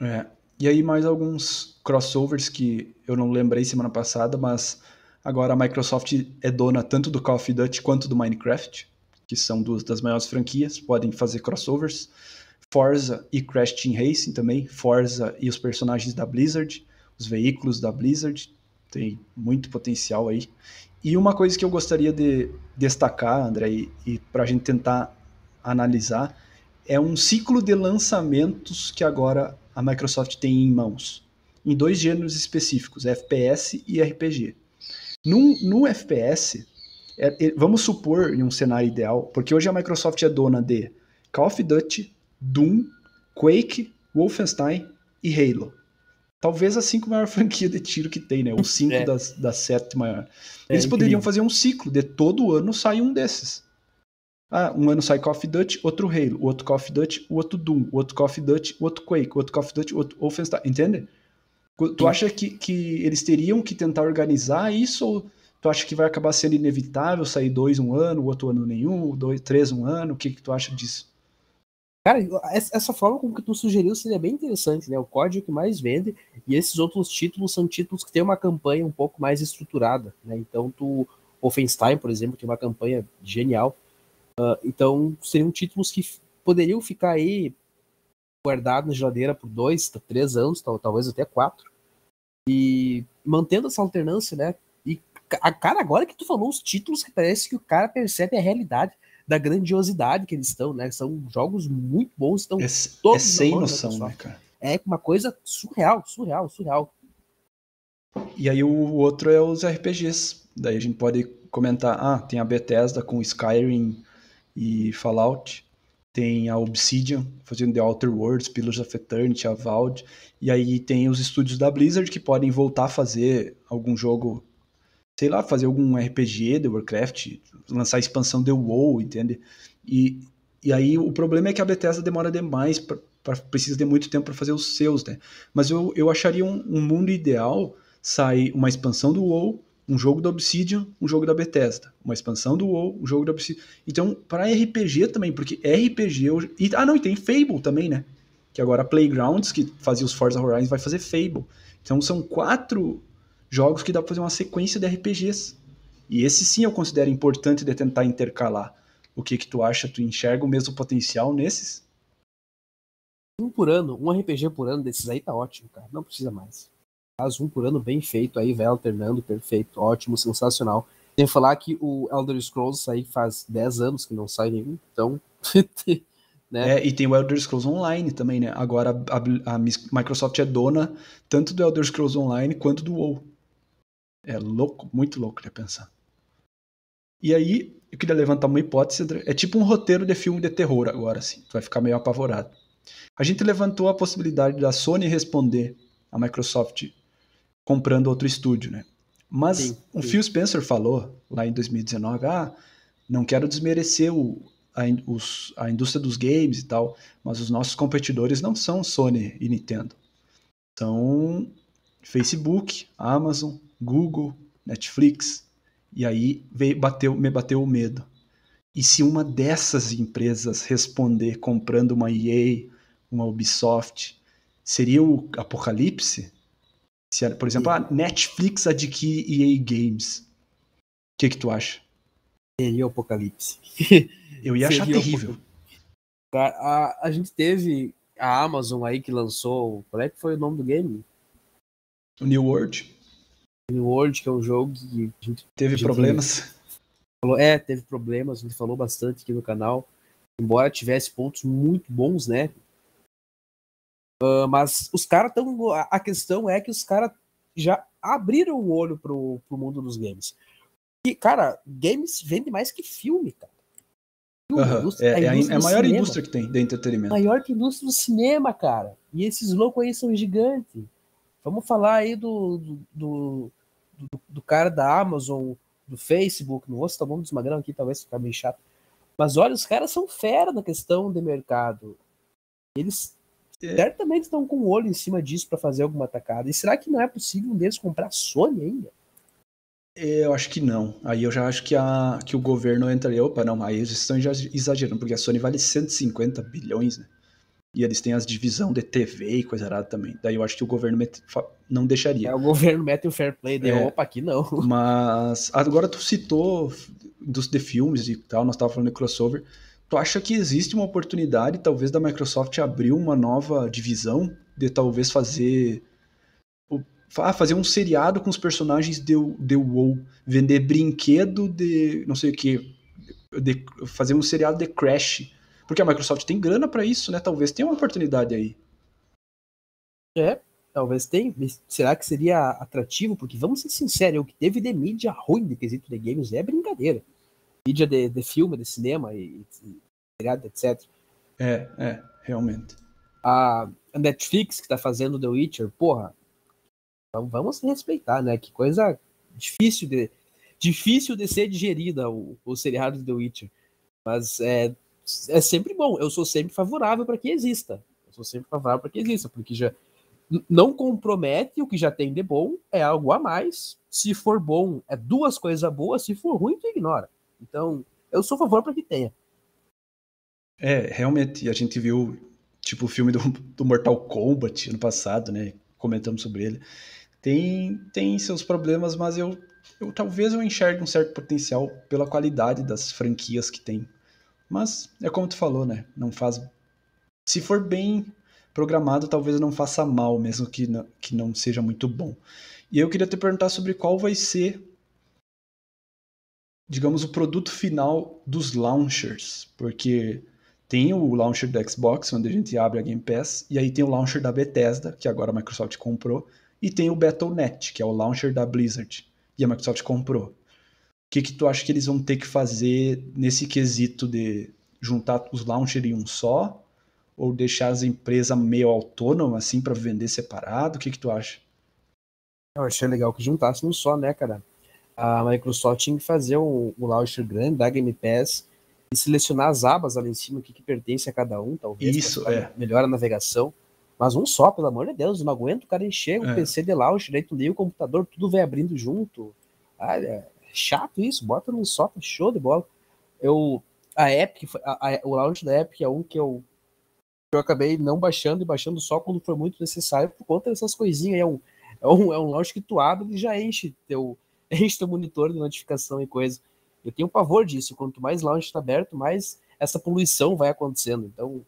É. E aí mais alguns crossovers que eu não lembrei semana passada, mas Agora a Microsoft é dona tanto do Call of Duty quanto do Minecraft, que são duas das maiores franquias, podem fazer crossovers. Forza e Crash Team Racing também, Forza e os personagens da Blizzard, os veículos da Blizzard, tem muito potencial aí. E uma coisa que eu gostaria de destacar, André, e, e para a gente tentar analisar, é um ciclo de lançamentos que agora a Microsoft tem em mãos, em dois gêneros específicos, FPS e RPG. Num, no FPS, é, é, vamos supor em um cenário ideal, porque hoje a Microsoft é dona de Call of Duty, Doom, Quake, Wolfenstein e Halo. Talvez a cinco maior franquia de tiro que tem, né? Os cinco é. das, sete sétima. É, Eles é, poderiam fazer um ciclo de todo ano sai um desses. Ah, um ano sai Call of Duty, outro Halo, outro Call of Duty, outro Doom, outro Call of Duty, outro Quake, outro Call of Duty, outro Wolfenstein, entende? Tu acha que, que eles teriam que tentar organizar isso ou tu acha que vai acabar sendo inevitável sair dois um ano, outro ano nenhum, dois, três um ano? O que, que tu acha disso? Cara, essa forma como que tu sugeriu seria bem interessante, né? O código que mais vende e esses outros títulos são títulos que têm uma campanha um pouco mais estruturada, né? Então, tu, Offenstein, por exemplo, tem uma campanha genial. Uh, então, seriam títulos que poderiam ficar aí guardados na geladeira por dois, três anos, talvez até quatro, e mantendo essa alternância, né? E a cara, agora que tu falou os títulos, que parece que o cara percebe a realidade da grandiosidade que eles estão, né? São jogos muito bons, estão é, todos. É sem noção, né, cara? É uma coisa surreal, surreal, surreal. E aí o outro é os RPGs. Daí a gente pode comentar, ah, tem a Bethesda com Skyrim e Fallout tem a Obsidian fazendo The Outer Worlds, Pillars of Eternity, a Valve, e aí tem os estúdios da Blizzard que podem voltar a fazer algum jogo, sei lá, fazer algum RPG de Warcraft, lançar a expansão The WoW, entende? E, e aí o problema é que a Bethesda demora demais, pra, pra precisa de muito tempo para fazer os seus, né? Mas eu, eu acharia um, um mundo ideal sair uma expansão do WoW, um jogo da Obsidian, um jogo da Bethesda, uma expansão do WoW, um jogo da Obsidian. Então, para RPG também, porque RPG e, ah, não, e tem Fable também, né? Que agora Playgrounds, que fazia os Forza Horizon, vai fazer Fable. Então, são quatro jogos que dá para fazer uma sequência de RPGs. E esse sim eu considero importante de tentar intercalar. O que que tu acha? Tu enxerga o mesmo potencial nesses? Um por ano, um RPG por ano desses aí tá ótimo, cara. Não precisa mais faz um por ano bem feito aí, vai alternando, perfeito, ótimo, sensacional. que falar que o Elder Scrolls aí faz 10 anos que não sai nenhum, então. né? É, e tem o Elder Scrolls Online também, né? Agora a, a, a, Microsoft é dona tanto do Elder Scrolls Online quanto do WoW. É louco, muito louco de pensar. E aí, eu queria levantar uma hipótese, é tipo um roteiro de filme de terror agora, assim. Tu vai ficar meio apavorado. A gente levantou a possibilidade da Sony responder a Microsoft comprando outro estúdio, né? Mas sim, sim. o Phil Spencer falou lá em 2019, ah, não quero desmerecer o, a, os, a indústria dos games e tal, mas os nossos competidores não são Sony e Nintendo. São Facebook, Amazon, Google, Netflix. E aí veio, bateu, me bateu o medo. E se uma dessas empresas responder comprando uma EA, uma Ubisoft, seria o apocalipse? Se, por exemplo, a ah, Netflix adquire EA Games. O que, que tu acha? Seria o apocalipse. Eu ia achar Seria terrível. A, a, a, gente teve a Amazon aí que lançou. Qual é que foi o nome do game? O New World. New World, que é um jogo que a gente teve a gente problemas. Falou, é, teve problemas, a gente falou bastante aqui no canal. Embora tivesse pontos muito bons, né? Uh, mas os caras estão. A questão é que os caras já abriram o olho pro, pro mundo dos games. E, cara, games vende mais que filme, cara. uhum, é, a, indústria é a, a maior cinema. indústria que tem de entretenimento. Maior que a indústria do cinema, cara. E esses loucos aí são gigantes. Vamos falar aí do, do, do, do, do cara da Amazon, do Facebook, não vou citar o nome tá Magrão aqui, talvez ficar meio chato. Mas olha, os caras são fera na questão de mercado. Eles é. Certamente estão com o um olho em cima disso para fazer alguma atacada. E será que não é possível um deles comprar a Sony ainda? É, eu acho que não. Aí eu já acho que, a, que o governo entraria. Opa, não, aí eles estão exagerando, porque a Sony vale 150 bilhões, né? E eles têm as divisão de TV e coisa errada também. Daí eu acho que o governo met... não deixaria. É, o governo mete o fair play de né? é, opa aqui não. Mas agora tu citou dos de filmes e tal, nós estávamos falando de crossover. Tu acha que existe uma oportunidade, talvez, da Microsoft abrir uma nova divisão, de talvez fazer ah, fazer um seriado com os personagens de, de WoW, vender brinquedo de não sei o que, de, fazer um seriado de Crash, porque a Microsoft tem grana para isso, né? Talvez tenha uma oportunidade aí. É, talvez tenha. Será que seria atrativo? Porque vamos ser sinceros, o que teve de mídia ruim de quesito de games é brincadeira mídia de, de filme, de cinema e, e etc. É, é, realmente. A Netflix que tá fazendo The Witcher, porra, então vamos respeitar, né? Que coisa difícil de difícil de ser digerida o, o seriado de The Witcher. Mas é, é sempre bom. Eu sou sempre favorável para que exista. Eu sou sempre favorável para que exista, porque já não compromete o que já tem de bom, é algo a mais. Se for bom, é duas coisas boas. Se for ruim, tu ignora. Então, eu sou a favor para que tenha. É, realmente, a gente viu, tipo, o filme do, do Mortal Kombat ano passado, né? Comentamos sobre ele. Tem, tem seus problemas, mas eu, eu talvez eu enxergue um certo potencial pela qualidade das franquias que tem. Mas é como tu falou, né? Não faz. Se for bem programado, talvez não faça mal, mesmo que não, que não seja muito bom. E eu queria te perguntar sobre qual vai ser digamos, o produto final dos launchers, porque tem o launcher da Xbox, onde a gente abre a Game Pass, e aí tem o launcher da Bethesda, que agora a Microsoft comprou, e tem o Battle.net, que é o launcher da Blizzard, e a Microsoft comprou. O que, que tu acha que eles vão ter que fazer nesse quesito de juntar os launchers em um só? Ou deixar as empresas meio autônomas, assim, para vender separado? O que, que tu acha? Eu achei legal que juntasse um só, né, cara? a Microsoft tinha que fazer o launcher grande da Game Pass e selecionar as abas ali em cima, o que, que pertence a cada um, talvez. Isso, é. Melhora a navegação. Mas um só, pelo amor de Deus, não aguento o cara encher o é. PC de launcher, aí tu liga o computador, tudo vai abrindo junto. Ah, é chato isso, bota num só, tá show de bola. Eu, a Epic, a, a, o launch da Epic é um que eu, eu acabei não baixando e baixando só quando foi muito necessário por conta dessas coisinhas. É um, é um, é um launch que tu abre e já enche teu enche o monitor de notificação e coisa. Eu tenho pavor disso. Quanto mais lounge está aberto, mais essa poluição vai acontecendo. Então,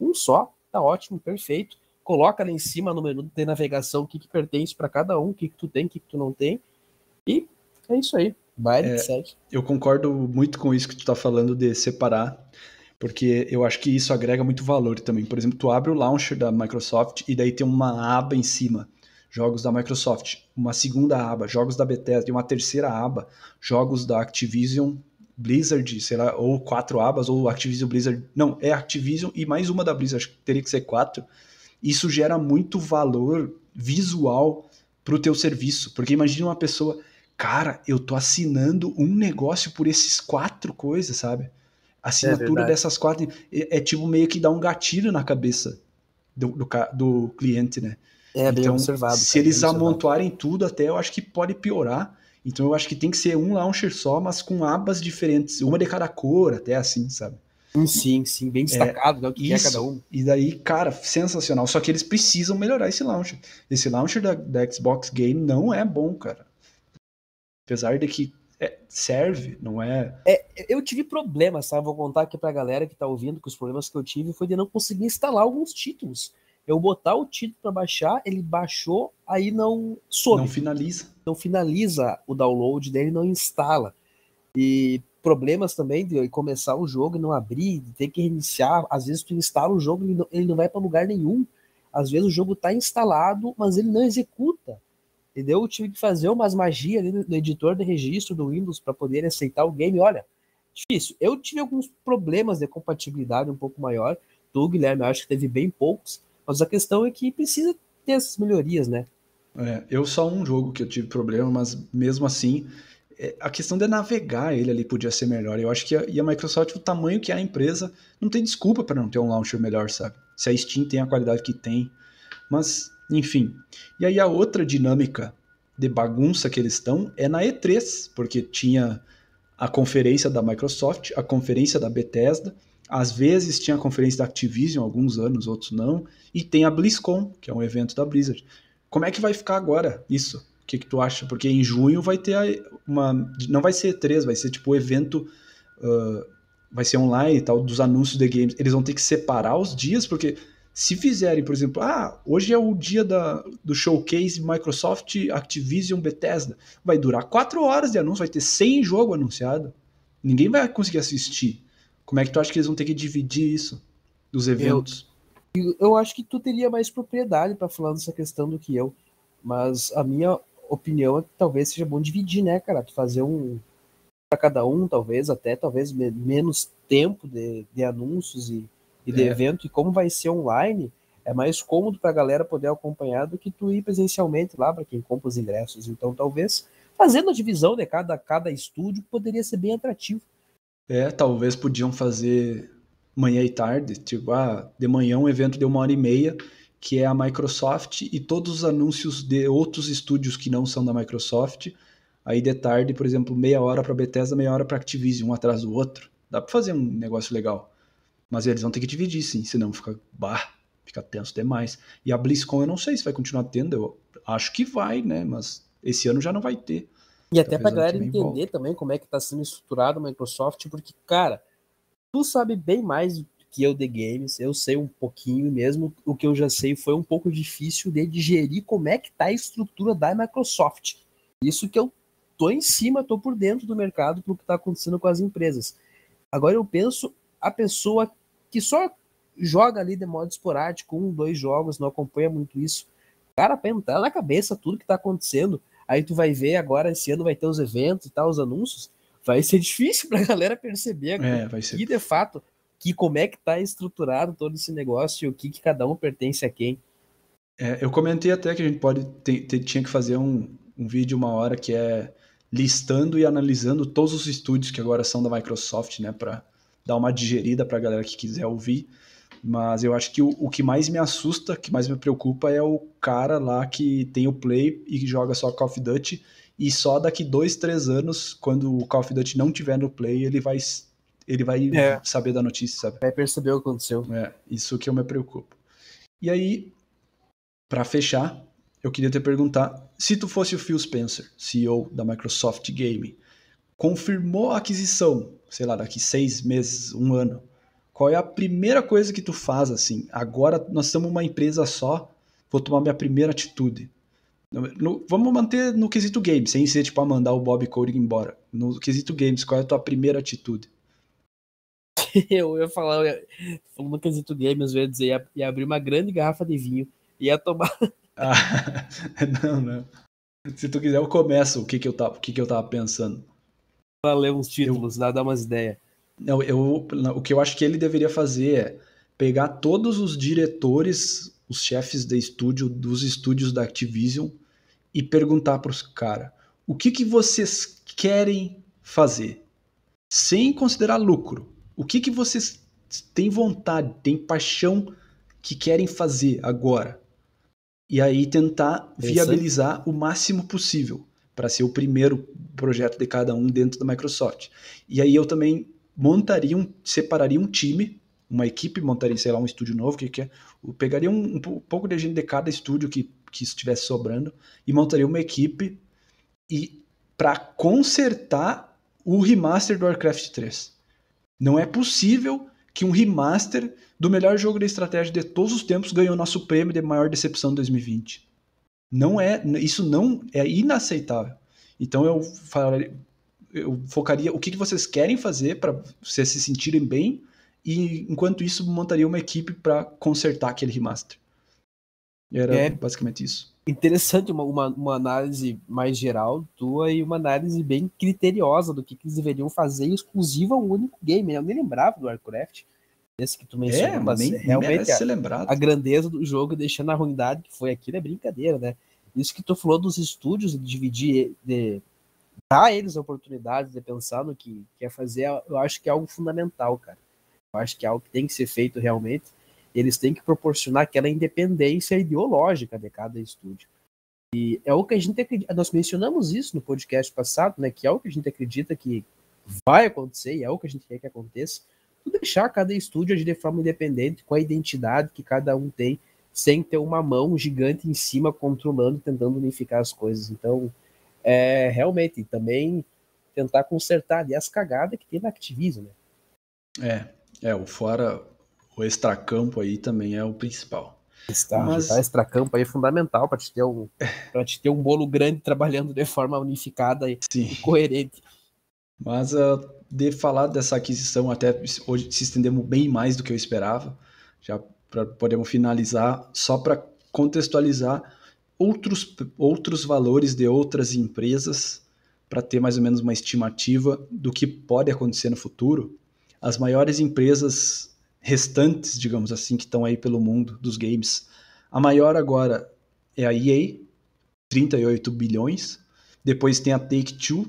um só tá ótimo, perfeito. Coloca lá em cima no menu de navegação o que, que pertence para cada um, o que, que tu tem, o que, que tu não tem. E é isso aí. Vai, é, segue. Eu concordo muito com isso que tu está falando de separar porque eu acho que isso agrega muito valor também. Por exemplo, tu abre o launcher da Microsoft e daí tem uma aba em cima jogos da Microsoft, uma segunda aba, jogos da Bethesda, e uma terceira aba, jogos da Activision Blizzard, sei lá, ou quatro abas, ou Activision Blizzard. Não, é Activision e mais uma da Blizzard, teria que ser quatro. Isso gera muito valor visual para o teu serviço. Porque imagina uma pessoa, cara, eu tô assinando um negócio por esses quatro coisas, sabe? Assinatura é dessas quatro. É, é, tipo meio que dá um gatilho na cabeça do, do, do cliente, né? É, bem então, observado. Se eles amontoarem tudo, até eu acho que pode piorar. Então eu acho que tem que ser um launcher só, mas com abas diferentes, uma de cada cor, até assim, sabe? Hum, sim, sim, bem é, destacado, né, o que isso, é cada um. E daí, cara, sensacional. Só que eles precisam melhorar esse launcher. Esse launcher da, da Xbox Game não é bom, cara. Apesar de que é, serve, não é... é... Eu tive problemas, sabe? Tá? Vou contar aqui pra galera que tá ouvindo que os problemas que eu tive foi de não conseguir instalar alguns títulos eu botar o título para baixar, ele baixou, aí não sobe. Não finaliza. Não finaliza o download dele, não instala. E problemas também de começar o jogo e não abrir, ter que reiniciar. Às vezes tu instala o jogo e ele, não vai para lugar nenhum. Às vezes o jogo está instalado, mas ele não executa. Entendeu? Eu tive que fazer umas magias ali no editor de registro do Windows para poder aceitar o game. Olha, difícil. Eu tive alguns problemas de compatibilidade um pouco maior. Tu, Guilherme, acho que teve bem poucos. Mas a questão é que precisa ter essas melhorias, né? É, eu só um jogo que eu tive problema, mas mesmo assim, é, a questão de navegar ele ali podia ser melhor. Eu acho que a, e a Microsoft, o tamanho que é a empresa, não tem desculpa para não ter um launcher melhor, sabe? Se a Steam tem a qualidade que tem. Mas, enfim. E aí a outra dinâmica de bagunça que eles estão é na E3, porque tinha a conferência da Microsoft, a conferência da Bethesda, às vezes tinha a conferência da Activision, alguns anos, outros não, e tem a BlizzCon, que é um evento da Blizzard. Como é que vai ficar agora isso? O que, que tu acha? Porque em junho vai ter uma. Não vai ser três, vai ser tipo o evento. Uh, vai ser online e tal, dos anúncios de games. Eles vão ter que separar os dias, porque se fizerem, por exemplo, ah, hoje é o dia da, do showcase Microsoft, Activision, Bethesda, vai durar quatro horas de anúncio, vai ter 100 jogo anunciado. Ninguém vai conseguir assistir. Como é que tu acha que eles vão ter que dividir isso dos eventos? Eu, eu acho que tu teria mais propriedade para falar dessa questão do que eu, mas a minha opinião é que talvez seja bom dividir, né, cara? Tu fazer um para cada um, talvez até talvez menos tempo de, de anúncios e, e é. de evento e como vai ser online, é mais cômodo para a galera poder acompanhar do que tu ir presencialmente lá para quem compra os ingressos. Então, talvez fazendo a divisão de cada, cada estúdio poderia ser bem atrativo. É, talvez podiam fazer manhã e tarde, tipo, ah, de manhã um evento de uma hora e meia, que é a Microsoft e todos os anúncios de outros estúdios que não são da Microsoft. Aí de tarde, por exemplo, meia hora para Bethesda, meia hora para Activision, um atrás do outro. Dá para fazer um negócio legal. Mas eles vão ter que dividir, sim, senão fica, bah, fica tenso demais. E a BlizzCon eu não sei se vai continuar tendo, eu acho que vai, né, mas esse ano já não vai ter. E até para a galera entender também como é que está sendo estruturado a Microsoft, porque, cara, tu sabe bem mais do que eu de games, eu sei um pouquinho mesmo, o que eu já sei foi um pouco difícil de digerir como é que está a estrutura da Microsoft. Isso que eu tô em cima, tô por dentro do mercado pro que está acontecendo com as empresas. Agora eu penso a pessoa que só joga ali de modo esporádico, um, dois jogos, não acompanha muito isso. Cara, pra entrar na cabeça tudo que está acontecendo, Aí tu vai ver agora, esse ano vai ter os eventos e tá, tal, os anúncios. Vai ser difícil pra galera perceber agora. É, vai ser. E de fato, que como é que tá estruturado todo esse negócio e o que, que cada um pertence a quem. É, eu comentei até que a gente pode ter, ter, tinha que fazer um, um vídeo uma hora que é listando e analisando todos os estúdios que agora são da Microsoft, né, para dar uma digerida para a galera que quiser ouvir. Mas eu acho que o, o que mais me assusta, que mais me preocupa é o cara lá que tem o Play e que joga só Call of Duty e só daqui dois, três anos, quando o Call of Duty não tiver no play, ele vai, ele vai é. saber da notícia, sabe? Vai perceber o que aconteceu. É, isso que eu me preocupo. E aí, para fechar, eu queria te perguntar, se tu fosse o Phil Spencer, CEO da Microsoft Gaming, confirmou a aquisição, sei lá, daqui seis meses, um ano, qual é a primeira coisa que tu faz assim? Agora nós somos uma empresa só, vou tomar minha primeira atitude. No, vamos manter no quesito games, sem ser tipo a mandar o Bob Coding embora. No quesito games, qual é a tua primeira atitude? eu ia falar, eu ia, no quesito games, eu ia dizer, ia, ia, abrir uma grande garrafa de vinho, ia tomar. ah, não, não. Se tu quiser, eu começo o que que eu tava, o que que eu tava pensando. Pra ler uns títulos, eu... dar umas ideias eu, o que eu acho que ele deveria fazer é pegar todos os diretores, os chefes de estúdio, dos estúdios da Activision e perguntar para os caras o que, que vocês querem fazer sem considerar lucro. O que, que vocês têm vontade, têm paixão que querem fazer agora? E aí tentar é viabilizar o máximo possível para ser o primeiro projeto de cada um dentro da Microsoft. E aí eu também montariam separariam separaria um time, uma equipe, montaria, sei lá, um estúdio novo, o que, que é, pegaria um, um, pouco de gente de cada estúdio que, que estivesse sobrando e montaria uma equipe e para consertar o remaster do Warcraft 3. Não é possível que um remaster do melhor jogo de estratégia de todos os tempos ganhou nosso prêmio de maior decepção de 2020. Não é, isso não é inaceitável. Então eu falaria, eu focaria o que, que vocês querem fazer para vocês se sentirem bem e enquanto isso montaria uma equipe para consertar aquele remaster. Era é basicamente isso. Interessante uma, uma, uma, análise mais geral tua e uma análise bem criteriosa do que, que eles deveriam fazer exclusiva a um único game. Né? Eu nem lembrava do Warcraft, esse que tu mencionou, é, mas nem, realmente a, a, grandeza do jogo deixando a ruindade que foi aquilo é brincadeira, né? Isso que tu falou dos estúdios dividir de, dar eles oportunidades de pensar no que quer fazer, eu acho que é algo fundamental, cara. Eu acho que é algo que tem que ser feito realmente. Eles têm que proporcionar aquela independência ideológica de cada estúdio. E é o que a gente acredita. Nós mencionamos isso no podcast passado, né? Que é o que a gente acredita que vai acontecer e é o que a gente quer que aconteça. Tu deixar cada estúdio agir de forma independente, com a identidade que cada um tem, sem ter uma mão gigante em cima controlando, tentando unificar as coisas. Então, é, realmente também tentar consertar ali as cagadas que tem na Activision, né? É, é, o fora o extracampo aí também é o principal. Está, Mas... Tá, extracampo aí é fundamental para te ter um para te ter um bolo grande trabalhando de forma unificada e, e coerente. Mas uh, de falar dessa aquisição até hoje se estendemos bem mais do que eu esperava, já para podemos finalizar só para contextualizar outros, outros valores de outras empresas para ter mais ou menos uma estimativa do que pode acontecer no futuro, as maiores empresas restantes, digamos assim, que estão aí pelo mundo dos games, a maior agora é a EA, 38 bilhões. Depois tem a Take-Two.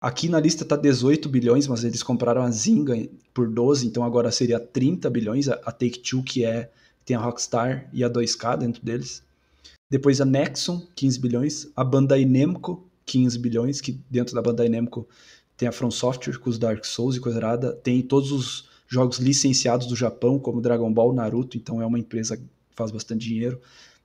Aqui na lista está 18 bilhões, mas eles compraram a Zynga por 12, então agora seria 30 bilhões a Take-Two, que é tem a Rockstar e a 2K dentro deles. Depois a Nexon, 15 bilhões. A Bandai Namco, 15 bilhões, que dentro da Bandai Namco tem a From Software com os Dark Souls e coisa errada. Tem todos os jogos licenciados do Japão, como Dragon Ball, Naruto, então é uma empresa que faz bastante dinheiro.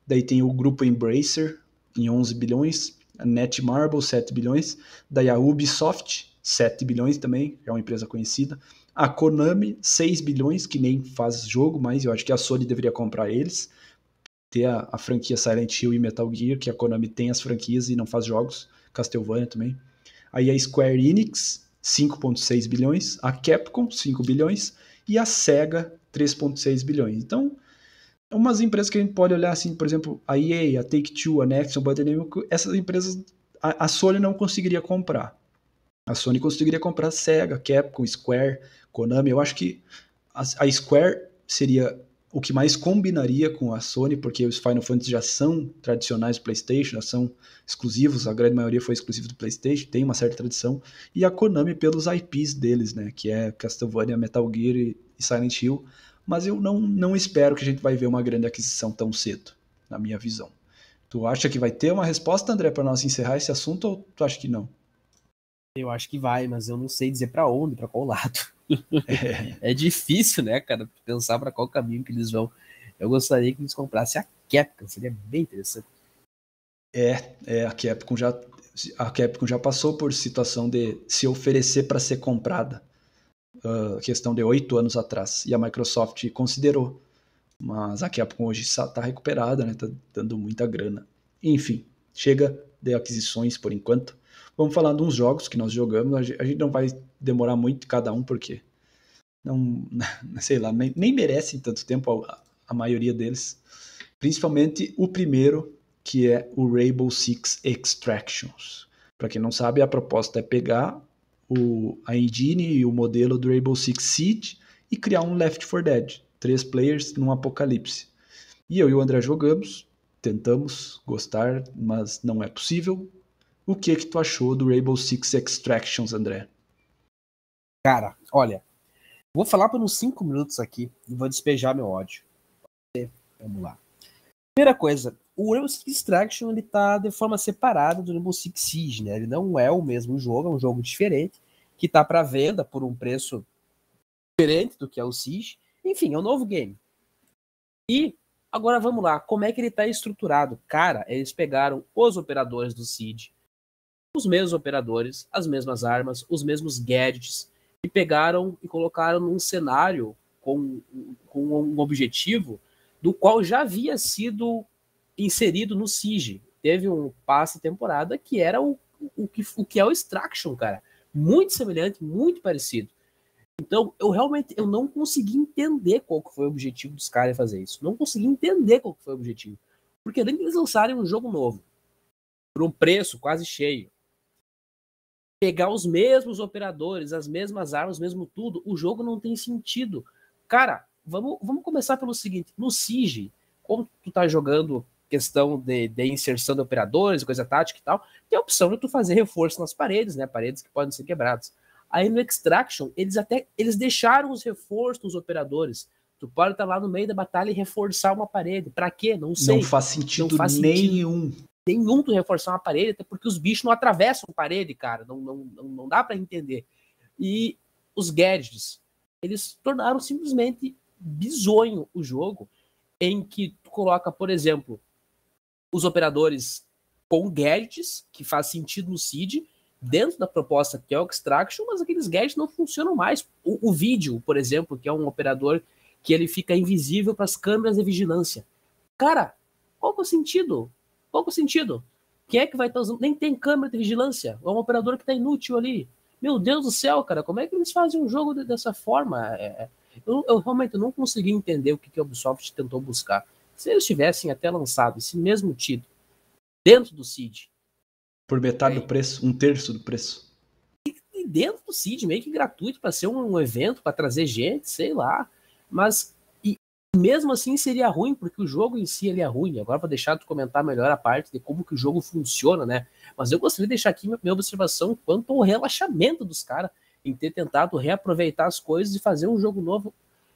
Daí tem o grupo Embracer, em 11 bilhões. A Netmarble, 7 bilhões. Daí a Ubisoft, 7 bilhões também, é uma empresa conhecida. A Konami, 6 bilhões, que nem faz jogo, mas eu acho que a Sony deveria comprar eles ter a, a, franquia Silent Hill e Metal Gear, que a Konami tem as franquias e não faz jogos, Castlevania também. Aí a Square Enix, 5.6 bilhões, a Capcom, 5 bilhões, e a Sega, 3.6 bilhões. Então, é umas empresas que a gente pode olhar assim, por exemplo, a EA, a Take-Two, a Nexon, Bandai essas empresas a, a Sony não conseguiria comprar. A Sony conseguiria comprar a Sega, Capcom, Square, Konami. Eu acho que a, a Square seria o que mais combinaria com a Sony, porque os Final Fantasy já são tradicionais do PlayStation, já são exclusivos, a grande maioria foi exclusivo do PlayStation, tem uma certa tradição, e a Konami pelos IPs deles, né, que é Castlevania, Metal Gear e Silent Hill, mas eu não, não espero que a gente vai ver uma grande aquisição tão cedo, na minha visão. Tu acha que vai ter uma resposta, André, para nós encerrar esse assunto ou tu acha que não? Eu acho que vai, mas eu não sei dizer para onde, para qual lado. É. é. difícil, né, cara, pensar para qual caminho que eles vão. Eu gostaria que eles comprassem a Capcom, seria bem interessante. É, é a Capcom já a Capcom já passou por situação de se oferecer para ser comprada, uh, questão de oito anos atrás, e a Microsoft considerou. Mas a Capcom hoje está recuperada, né? Tá dando muita grana. Enfim, chega de aquisições por enquanto. Vamos falar de uns jogos que nós jogamos. A gente não vai demorar muito cada um, porque não, sei lá, nem, nem merecem tanto tempo a, a maioria deles. Principalmente o primeiro, que é o Rainbow Six Extractions. Para quem não sabe, a proposta é pegar o, a engine e o modelo do Rainbow Six Siege e criar um Left 4 Dead, três players num apocalipse. E eu e o André jogamos, tentamos gostar, mas não é possível. O que que tu achou do Rainbow Six Extractions, André? Cara, olha, vou falar por uns 5 minutos aqui e vou despejar meu ódio. Vamos lá. Primeira coisa, o Rainbow Six Extraction ele tá de forma separada do Rainbow Six Siege, né? Ele não é o mesmo jogo, é um jogo diferente que tá para venda por um preço diferente do que é o Siege. Enfim, é um novo game. E agora vamos lá, como é que ele está estruturado? Cara, eles pegaram os operadores do Siege, os mesmos operadores, as mesmas armas, os mesmos gadgets, e pegaram e colocaram num cenário com, com um objetivo do qual já havia sido inserido no Siege. Teve um passe temporada que era o, o, que, o que é o Extraction, cara. Muito semelhante, muito parecido. Então, eu realmente eu não consegui entender qual que foi o objetivo dos caras fazer isso. Não consegui entender qual que foi o objetivo. Porque nem que eles lançarem um jogo novo, por um preço quase cheio, pegar os mesmos operadores, as mesmas armas, mesmo tudo, o jogo não tem sentido. Cara, vamos, vamos começar pelo seguinte: no siege como tu tá jogando questão de, de inserção de operadores, coisa tática e tal, tem a opção de tu fazer reforço nas paredes, né? Paredes que podem ser quebradas. Aí no Extraction, eles até eles deixaram os reforços dos operadores. Tu pode estar tá lá no meio da batalha e reforçar uma parede. Para quê? Não sei. Não faz sentido não faz nenhum. Sentido nenhum tu reforçar uma parede, até porque os bichos não atravessam parede, cara. Não, não, não dá para entender. E os gadgets, eles tornaram simplesmente bizonho o jogo, em que tu coloca, por exemplo, os operadores com gadgets, que faz sentido no seed dentro da proposta que é o Extraction, mas aqueles gadgets não funcionam mais. O, o vídeo, por exemplo, que é um operador que ele fica invisível para as câmeras de vigilância. Cara, qual é o sentido? Pouco é sentido. Quem é que vai estar usando? Nem tem câmera de vigilância. É um operador que está inútil ali. Meu Deus do céu, cara, como é que eles fazem um jogo dessa forma? É, é, eu, eu, realmente não consegui entender o que, que a Ubisoft tentou buscar. Se eles tivessem até lançado esse mesmo título dentro do CID. Por metade é, do preço, um terço do preço. E, e dentro do CID, meio que gratuito, para ser um, um evento, para trazer gente, sei lá. Mas mesmo assim seria ruim, porque o jogo em si ele é ruim. Agora vou deixar tu comentar melhor a parte de como que o jogo funciona, né? Mas eu gostaria de deixar aqui minha observação quanto ao relaxamento dos caras em ter tentado reaproveitar as coisas e fazer um jogo novo.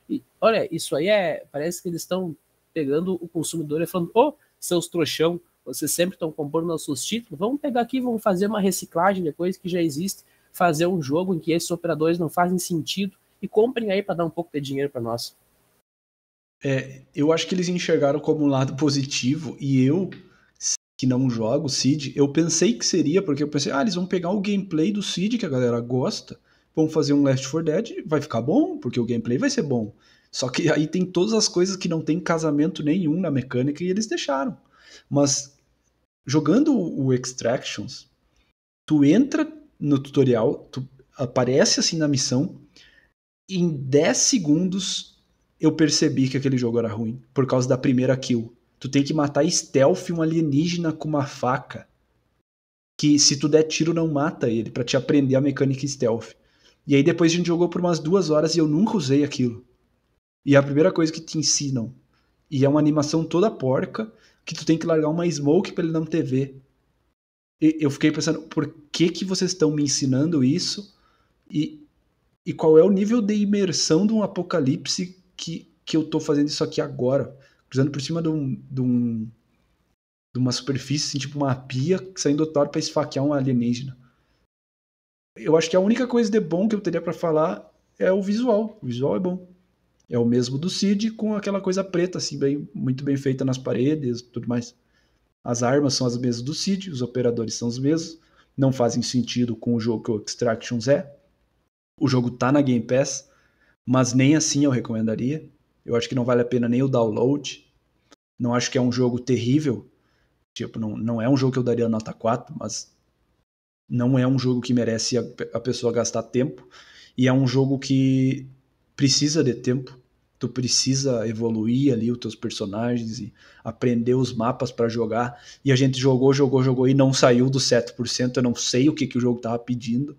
E olha, isso aí é. Parece que eles estão pegando o consumidor e falando, ô, oh, seus trouxão, vocês sempre estão comprando nossos títulos, vamos pegar aqui, vamos fazer uma reciclagem de coisas que já existe, fazer um jogo em que esses operadores não fazem sentido e comprem aí para dar um pouco de dinheiro para nós. É, eu acho que eles enxergaram como um lado positivo e eu que não jogo Cid, eu pensei que seria, porque eu pensei, ah, eles vão pegar o gameplay do Cid, que a galera gosta, vão fazer um Last 4 Dead, vai ficar bom, porque o gameplay vai ser bom. Só que aí tem todas as coisas que não tem casamento nenhum na mecânica e eles deixaram. Mas jogando o Extractions, tu entra no tutorial, tu aparece assim na missão, em 10 segundos eu percebi que aquele jogo era ruim por causa da primeira kill. Tu tem que matar stealth um alienígena com uma faca. Que se tu der tiro, não mata ele, para te aprender a mecânica stealth. E aí depois a gente jogou por umas duas horas e eu nunca usei aquilo. E é a primeira coisa que te ensinam. E é uma animação toda porca que tu tem que largar uma smoke pra ele não te ver. E eu fiquei pensando, por que que vocês estão me ensinando isso? E, e qual é o nível de imersão de um apocalipse que, que eu tô fazendo isso aqui agora? Cruzando por cima de, um, de, um, de uma superfície, assim, tipo uma pia, saindo do outro pra esfaquear um alienígena. Eu acho que a única coisa de bom que eu teria para falar é o visual. O visual é bom. É o mesmo do Cid, com aquela coisa preta, assim, bem, muito bem feita nas paredes tudo mais. As armas são as mesmas do Cid, os operadores são os mesmos. Não fazem sentido com o jogo que o Extractions é. O jogo tá na Game Pass mas nem assim eu recomendaria. Eu acho que não vale a pena nem o download. Não acho que é um jogo terrível. Tipo, não, não é um jogo que eu daria nota 4, mas não é um jogo que merece a, a pessoa gastar tempo. E é um jogo que precisa de tempo. Tu precisa evoluir ali os teus personagens e aprender os mapas para jogar. E a gente jogou, jogou, jogou e não saiu do 7%. Eu não sei o que, que o jogo tava pedindo.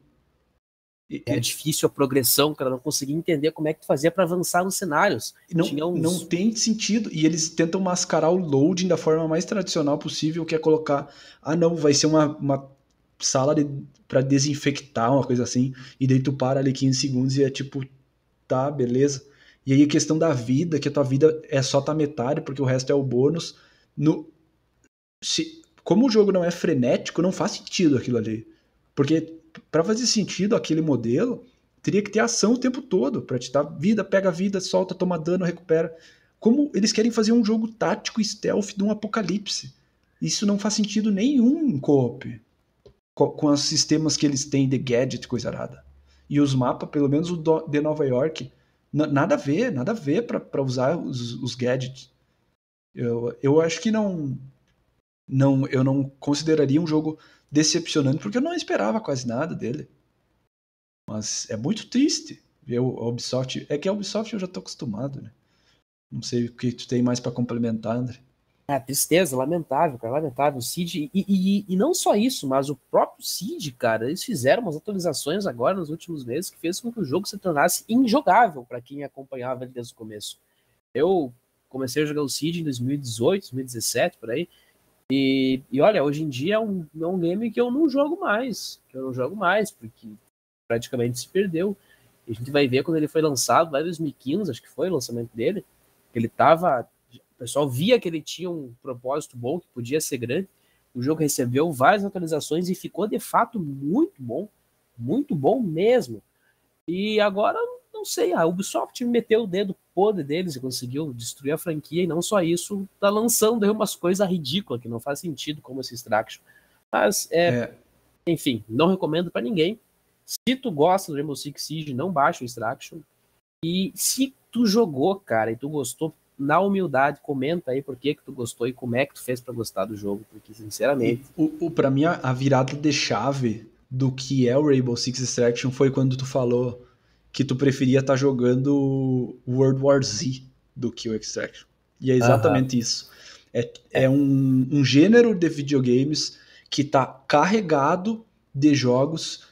É difícil a progressão, cara, não conseguia entender como é que tu fazia para avançar nos cenários. Não, uns... não tem sentido. E eles tentam mascarar o loading da forma mais tradicional possível, que é colocar, ah não, vai ser uma, uma sala de, para desinfectar, uma coisa assim, e daí tu para ali 15 segundos e é tipo, tá, beleza. E aí a questão da vida, que a tua vida é só tá metade, porque o resto é o bônus. No, se, como o jogo não é frenético, não faz sentido aquilo ali. Porque para fazer sentido aquele modelo, teria que ter ação o tempo todo para te dar vida, pega vida, solta, toma dano, recupera. Como eles querem fazer um jogo tático stealth de um apocalipse. Isso não faz sentido nenhum em co-op. com os sistemas que eles têm de gadget, coisa arada. E os mapas, pelo menos o do, de Nova York, nada a ver, nada a ver para usar os, os gadgets. Eu, eu acho que não, não. Eu não consideraria um jogo decepcionante, porque eu não esperava quase nada dele. Mas é muito triste ver o Ubisoft. É que a Ubisoft eu já tô acostumado, né? Não sei o que tu tem mais para complementar, André. É, tristeza, lamentável, cara, lamentável. O Cid, e, e, e, não só isso, mas o próprio Cid, cara, eles fizeram umas atualizações agora nos últimos meses que fez com que o jogo se tornasse injogável para quem acompanhava ele desde o começo. Eu comecei a jogar o Cid em 2018, 2017, por aí, e, e olha, hoje em dia é um, é um game que eu não jogo mais. Que eu não jogo mais, porque praticamente se perdeu. E a gente vai ver quando ele foi lançado, lá em 2015, acho que foi o lançamento dele, que ele tava. O pessoal via que ele tinha um propósito bom, que podia ser grande. O jogo recebeu várias atualizações e ficou de fato muito bom. Muito bom mesmo. E agora não sei, a Ubisoft meteu o dedo podre deles e conseguiu destruir a franquia, e não só isso, tá lançando aí umas coisas ridículas que não faz sentido, como esse Extraction. Mas, é, é. enfim, não recomendo para ninguém. Se tu gosta do Rainbow Six Siege, não baixa o Extraction. E se tu jogou, cara, e tu gostou, na humildade, comenta aí por que, que tu gostou e como é que tu fez para gostar do jogo, porque sinceramente. O, o, para mim, a virada de chave do que é o Rainbow Six Extraction foi quando tu falou que tu preferia estar tá jogando World War Z do que o Extraction. E é exatamente isso. É, é um, um, gênero de videogames que está carregado de jogos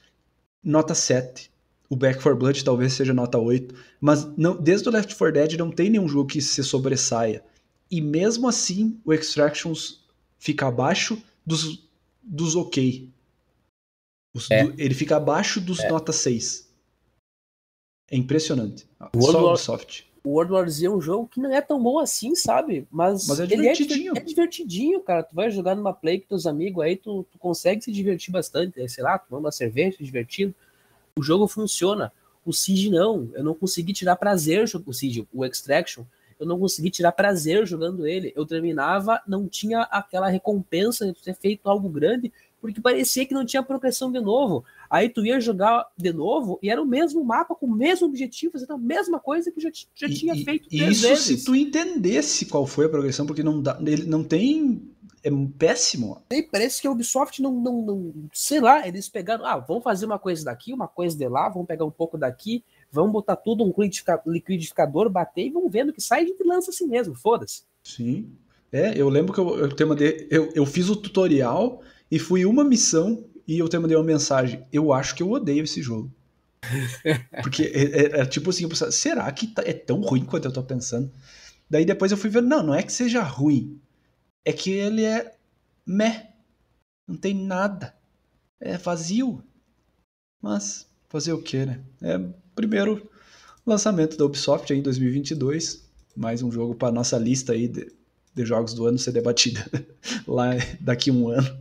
nota 7. O Back 4 Blood talvez seja nota 8. Mas não, desde o Left 4 Dead não tem nenhum jogo que se sobressaia. E mesmo assim, o Extractions fica abaixo dos, dos ok. Os, é. do, ele fica abaixo dos é. nota 6. É impressionante. World Só Ubisoft. O World War Z é um jogo que não é tão bom assim, sabe? Mas, Mas é, é divertidinho. Ele é, divertidinho, cara. Tu vai jogar numa play com teus amigos aí, tu, tu consegue se divertir bastante. Né? Sei lá, tomando uma cerveja, se divertindo. O jogo funciona. O Siege não. Eu não consegui tirar prazer o Siege, o Extraction. Eu não consegui tirar prazer jogando ele. Eu terminava, não tinha aquela recompensa de ter feito algo grande porque parecia que não tinha progressão de novo. Aí tu ia jogar de novo e era o mesmo mapa com o mesmo objetivo, fazendo a mesma coisa que já, já e, tinha feito três isso vezes. se tu entendesse qual foi a progressão, porque não dá, ele não tem é péssimo. E parece que a Ubisoft não, não, não, sei lá, eles pegaram, ah, vamos fazer uma coisa daqui, uma coisa de lá, vamos pegar um pouco daqui, vamos botar tudo um liquidificador, bater e vamos vendo que sai e lança assim mesmo, foda-se. Sim. É, eu lembro que eu, eu, de, eu, eu fiz o tutorial e fui uma missão e eu te mandei uma mensagem. Eu acho que eu odeio esse jogo. Porque é, é, é tipo assim, pensava, será que tá, é tão ruim quanto eu tô pensando? Daí depois eu fui ver, não, não é que seja ruim. É que ele é meh. Não tem nada. É vazio. Mas fazer o que, né? É primeiro lançamento da Ubisoft aí em 2022. Mais um jogo para nossa lista aí de, de jogos do ano ser debatida lá daqui a um ano.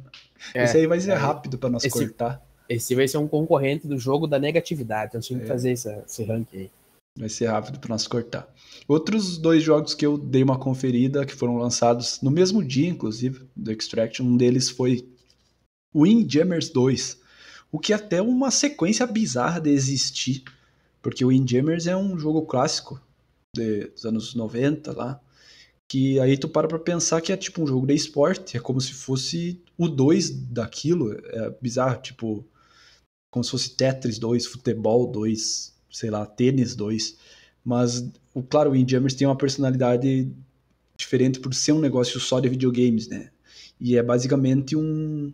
É, aí vai ser é, rápido para nós esse, cortar. Esse vai ser um concorrente do jogo da negatividade. Eu tinha que fazer esse, esse ranking aí. Vai ser rápido para nós cortar. Outros dois jogos que eu dei uma conferida, que foram lançados no mesmo dia, inclusive, do Extraction, um deles foi Windjammers 2, o que é até uma sequência bizarra de existir, porque o Windjammers é um jogo clássico de, dos anos 90 lá, que aí tu para pra pensar que é tipo um jogo de esporte, é como se fosse o 2 daquilo, é bizarro, tipo, como se fosse Tetris 2, futebol 2, sei lá, tênis 2, mas, o, claro, o Indiamers tem uma personalidade diferente por ser um negócio só de videogames, né, e é basicamente um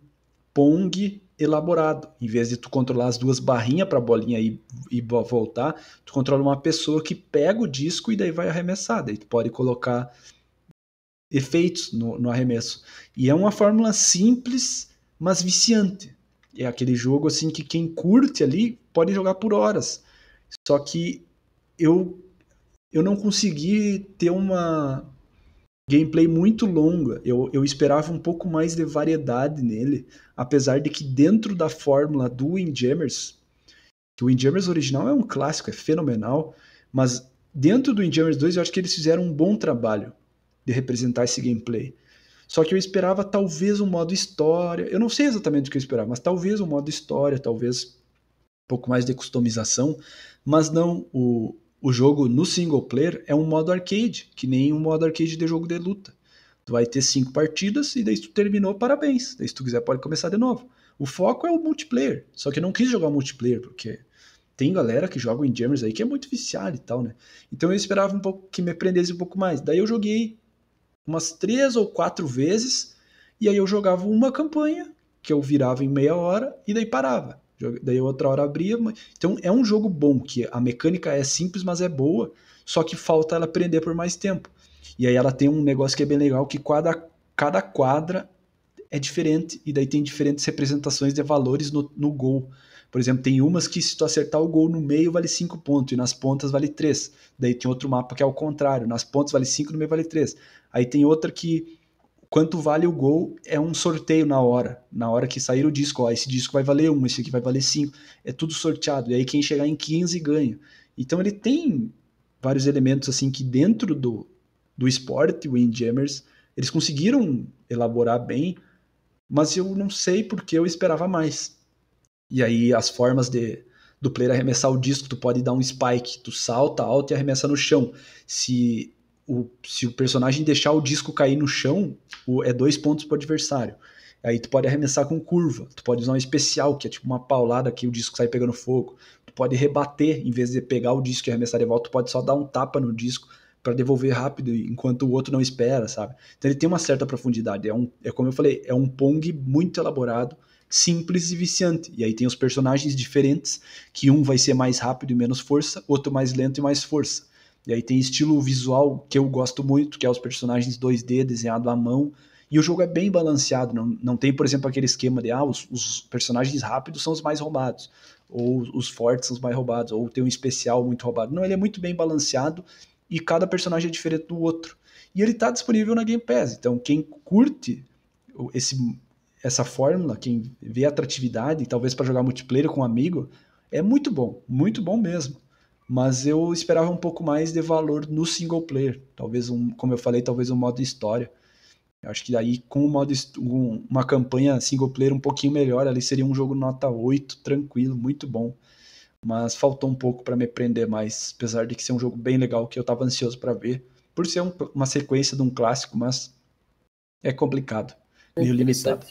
Pong elaborado, em vez de tu controlar as duas barrinhas pra bolinha e, e voltar, tu controla uma pessoa que pega o disco e daí vai arremessar, daí tu pode colocar efeitos no, no arremesso. E é uma fórmula simples, mas viciante. É aquele jogo assim que quem curte ali pode jogar por horas. Só que eu eu não consegui ter uma gameplay muito longa. Eu, eu esperava um pouco mais de variedade nele, apesar de que dentro da fórmula do Windjammers, que o Windjammers original é um clássico, é fenomenal, mas dentro do Windjammers 2 eu acho que eles fizeram um bom trabalho de representar esse gameplay. Só que eu esperava talvez um modo história. Eu não sei exatamente o que eu esperava, mas talvez um modo história, talvez um pouco mais de customização, mas não o, o jogo no single player é um modo arcade, que nem um modo arcade de jogo de luta. Tu vai ter cinco partidas e daí tu terminou, parabéns. Daí se tu quiser pode começar de novo. O foco é o multiplayer, só que eu não quis jogar multiplayer porque tem galera que joga o Jammers aí que é muito viciada e tal, né? Então eu esperava um pouco que me prendesse um pouco mais. Daí eu joguei umas três ou quatro vezes, e aí eu jogava uma campanha, que eu virava em meia hora, e daí parava. Daí outra hora abria. Então é um jogo bom, que a mecânica é simples, mas é boa, só que falta ela aprender por mais tempo. E aí ela tem um negócio que é bem legal, que cada, cada quadra é diferente, e daí tem diferentes representações de valores no, no gol. Por exemplo, tem umas que se tu acertar o gol no meio vale 5 pontos e nas pontas vale 3. Daí tem outro mapa que é o contrário, nas pontas vale 5, no meio vale 3. Aí tem outra que quanto vale o gol é um sorteio na hora, na hora que sair o disco. Ó, esse disco vai valer um, esse aqui vai valer cinco. É tudo sorteado. E aí quem chegar em 15 ganha. Então ele tem vários elementos assim que dentro do, do esporte, Windjammers, eles conseguiram elaborar bem, mas eu não sei porque eu esperava mais. E aí as formas de do player arremessar o disco, tu pode dar um spike, tu salta alto e arremessa no chão. Se o, se o personagem deixar o disco cair no chão, o, é dois pontos pro adversário. Aí tu pode arremessar com curva, tu pode usar um especial, que é tipo uma paulada que o disco sai pegando fogo. Tu pode rebater, em vez de pegar o disco e arremessar de volta, tu pode só dar um tapa no disco para devolver rápido enquanto o outro não espera, sabe? Então ele tem uma certa profundidade. É, um, é como eu falei, é um Pong muito elaborado, simples e viciante. E aí tem os personagens diferentes, que um vai ser mais rápido e menos força, outro mais lento e mais força. E aí tem estilo visual que eu gosto muito, que é os personagens 2D desenhado à mão. E o jogo é bem balanceado, não, não tem, por exemplo, aquele esquema de ah, os, os personagens rápidos são os mais roubados, ou os fortes são os mais roubados, ou tem um especial muito roubado. Não, ele é muito bem balanceado e cada personagem é diferente do outro. E ele está disponível na Game Pass, então quem curte esse, essa fórmula, quem vê atratividade, talvez para jogar multiplayer com um amigo, é muito bom, muito bom mesmo mas eu esperava um pouco mais de valor no single player. Talvez um, como eu falei, talvez um modo história. Eu acho que daí com um modo, uma campanha single player um pouquinho melhor, ali seria um jogo nota 8, tranquilo, muito bom. Mas faltou um pouco para me prender mais, apesar de que ser um jogo bem legal que eu estava ansioso para ver, por ser um, uma sequência de um clássico, mas é complicado, meio limitado.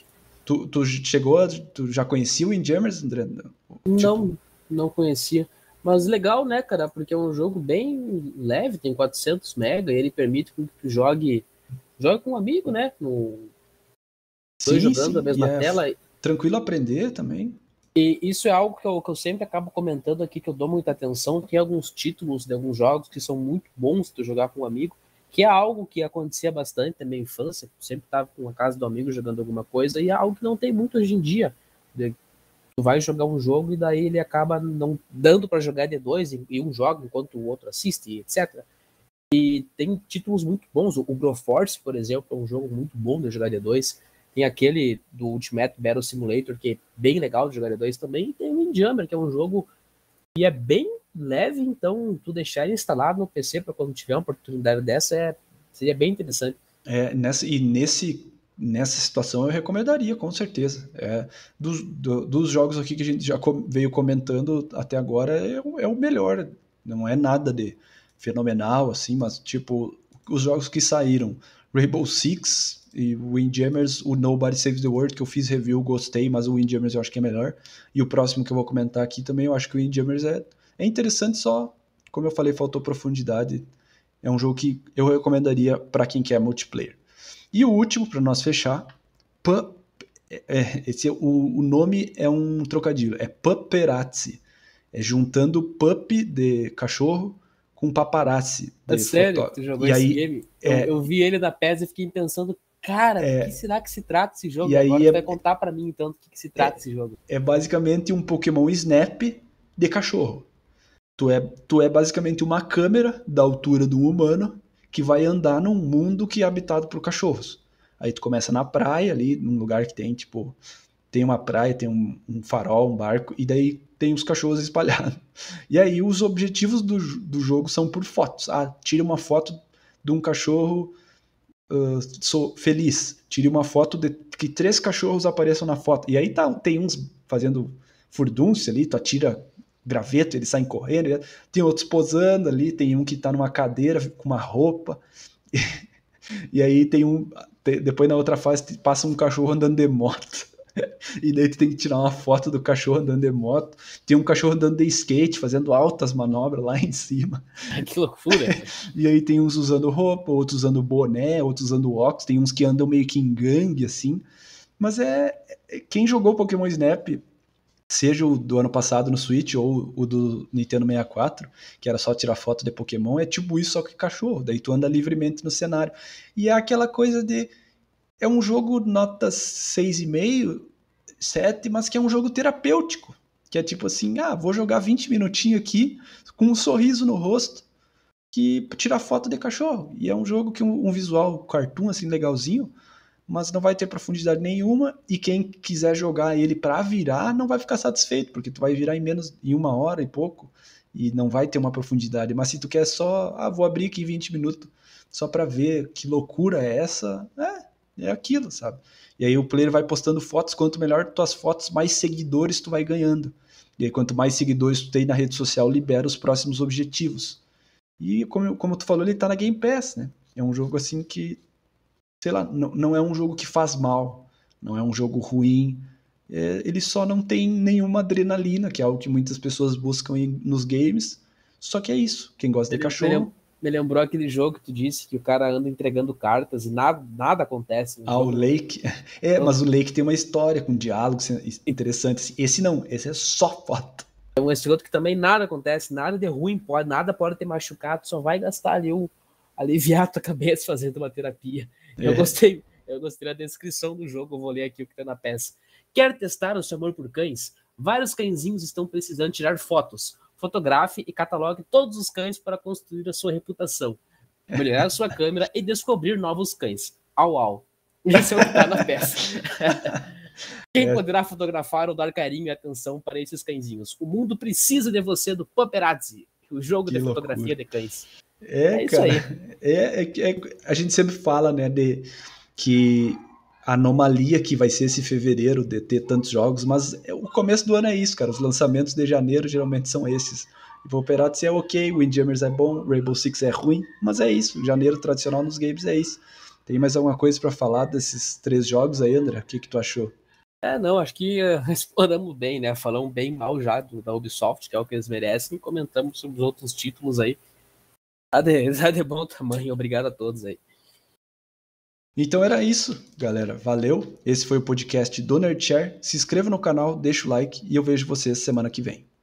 Tu, tu chegou, tu já conhecia o Injammers, André? Tipo... Não, não conhecia. Mas legal, né, cara? Porque é um jogo bem leve, tem 400 mega, e ele permite que tu jogue, jogue com um amigo, né? No, sim, jogando sim, a mesma é tela. Tranquilo aprender também. E isso é algo que eu, que eu, sempre acabo comentando aqui, que eu dou muita atenção. Tem alguns títulos de alguns jogos que são muito bons de jogar com um amigo, que é algo que acontecia bastante na minha infância. Sempre estava com a casa do amigo jogando alguma coisa, e é algo que não tem muito hoje em dia tu vai jogar um jogo e daí ele acaba não dando para jogar de dois e um joga enquanto o outro assiste, etc. E tem títulos muito bons. O Broforce, por exemplo, é um jogo muito bom de jogar de dois. Tem aquele do Ultimate Battle Simulator, que é bem legal de jogar de dois também. E tem o Windjammer, que é um jogo que é bem leve, então tu deixar ele instalado no PC para quando tiver uma oportunidade dessa é, seria bem interessante. É, nessa, e nesse nessa situação eu recomendaria, com certeza. É, dos, do, dos jogos aqui que a gente já com, veio comentando até agora, é, é, o melhor. Não é nada de fenomenal, assim, mas tipo, os jogos que saíram, Rainbow Six e Windjammers, o Nobody Saves the World, que eu fiz review, gostei, mas o Windjammers eu acho que é melhor. E o próximo que eu vou comentar aqui também, eu acho que o Windjammers é, é interessante, só, como eu falei, faltou profundidade. É um jogo que eu recomendaria para quem quer multiplayer. E o último, para nós fechar, é, é, esse, é o, o, nome é um trocadilho, é paparazzi. É juntando pup de cachorro com paparazzi. É sério? Foto... Tu jogou e esse aí, game? É... Eu, eu, vi ele da PES e fiquei pensando, cara, é... que será que se trata esse jogo? E Agora aí é... vai contar para mim, então, do que, que se trata é... esse jogo. É basicamente um Pokémon Snap de cachorro. Tu é, tu é basicamente uma câmera da altura de um humano que vai andar num mundo que é habitado por cachorros. Aí tu começa na praia ali, num lugar que tem, tipo, tem uma praia, tem um, um farol, um barco, e daí tem os cachorros espalhados. E aí os objetivos do, do jogo são por fotos. Ah, tira uma foto de um cachorro uh, sou feliz. Tire uma foto de que três cachorros apareçam na foto. E aí tá, tem uns fazendo furdúncia ali, tu atira graveto, eles saem correndo, né? tem outros posando ali, tem um que está numa cadeira com uma roupa. E, e aí tem um. depois na outra fase passa um cachorro andando de moto. E daí tu tem que tirar uma foto do cachorro andando de moto. Tem um cachorro andando de skate, fazendo altas manobras lá em cima. Que loucura! E aí tem uns usando roupa, outros usando boné, outros usando óculos. Tem uns que andam meio que em gangue, assim. Mas é. é quem jogou Pokémon Snap seja o do ano passado no Switch ou o do Nintendo 64, que era só tirar foto de Pokémon, é tipo isso, só que cachorro. Daí tu anda livremente no cenário. E é aquela coisa de. É um jogo nota 6,5, 7, mas que é um jogo terapêutico. Que é tipo assim: ah, vou jogar 20 minutinhos aqui com um sorriso no rosto que tirar foto de cachorro. E é um jogo que um, um visual cartoon assim legalzinho mas não vai ter profundidade nenhuma e quem quiser jogar ele para virar não vai ficar satisfeito, porque tu vai virar em menos em uma hora e pouco e não vai ter uma profundidade. Mas se tu quer só, ah, vou abrir aqui em 20 minutos só para ver que loucura é essa, é, é aquilo, sabe? E aí o player vai postando fotos, quanto melhor tuas fotos, mais seguidores tu vai ganhando. E aí quanto mais seguidores tu tem na rede social, libera os próximos objetivos. E como, como tu falou, ele tá na Game Pass, né? É um jogo assim que sei lá, não, não é um jogo que faz mal, não é um jogo ruim. É, ele só não tem nenhuma adrenalina, que é algo que muitas pessoas buscam em, nos games. Só que é isso. Quem gosta de cachorro. É me lembrou aquele jogo que tu disse que o cara anda entregando cartas e nada, nada acontece. Ah, jogo. o Lake. É, então, mas o Lake tem uma história com diálogos interessantes. Esse não, esse é só foto. É então, um outro que também nada acontece, nada de ruim pode, nada pode ter machucado, só vai gastar ali o aliviar a tua cabeça fazendo uma terapia. Eu é. gostei, eu gostei da descrição do jogo, eu vou ler aqui o que tá na peça. Quer testar o seu amor por cães? Vários cãezinhos estão precisando tirar fotos. Fotografe e catalogue todos os cães para construir a sua reputação, melhorar a sua câmera e descobrir novos cães. Au au. Esse é o que tá na peça. Quem é. poderá fotografar ou dar carinho e atenção para esses cãezinhos? O mundo precisa de você do Paparazzi, o jogo que de loucura. fotografia de cães. É, é cara. É, é, é, a gente sempre fala, né, de que a anomalia que vai ser esse fevereiro de ter tantos jogos, mas é, o começo do ano é isso, cara. Os lançamentos de janeiro geralmente são esses. Vou operar de é ok, Windjammers é bom, Rainbow Six é ruim, mas é isso. Janeiro tradicional nos games é isso. Tem mais alguma coisa para falar desses três jogos aí, André? O que, que tu achou? É, não, acho que uh, exploramos bem, né? Falamos bem mal já da Ubisoft, que é o que eles merecem, e comentamos sobre os outros títulos aí. Zé de bom tamanho, obrigado a todos aí. Então era isso, galera. Valeu. Esse foi o podcast do Nerdshare. Se inscreva no canal, deixa o like e eu vejo vocês semana que vem.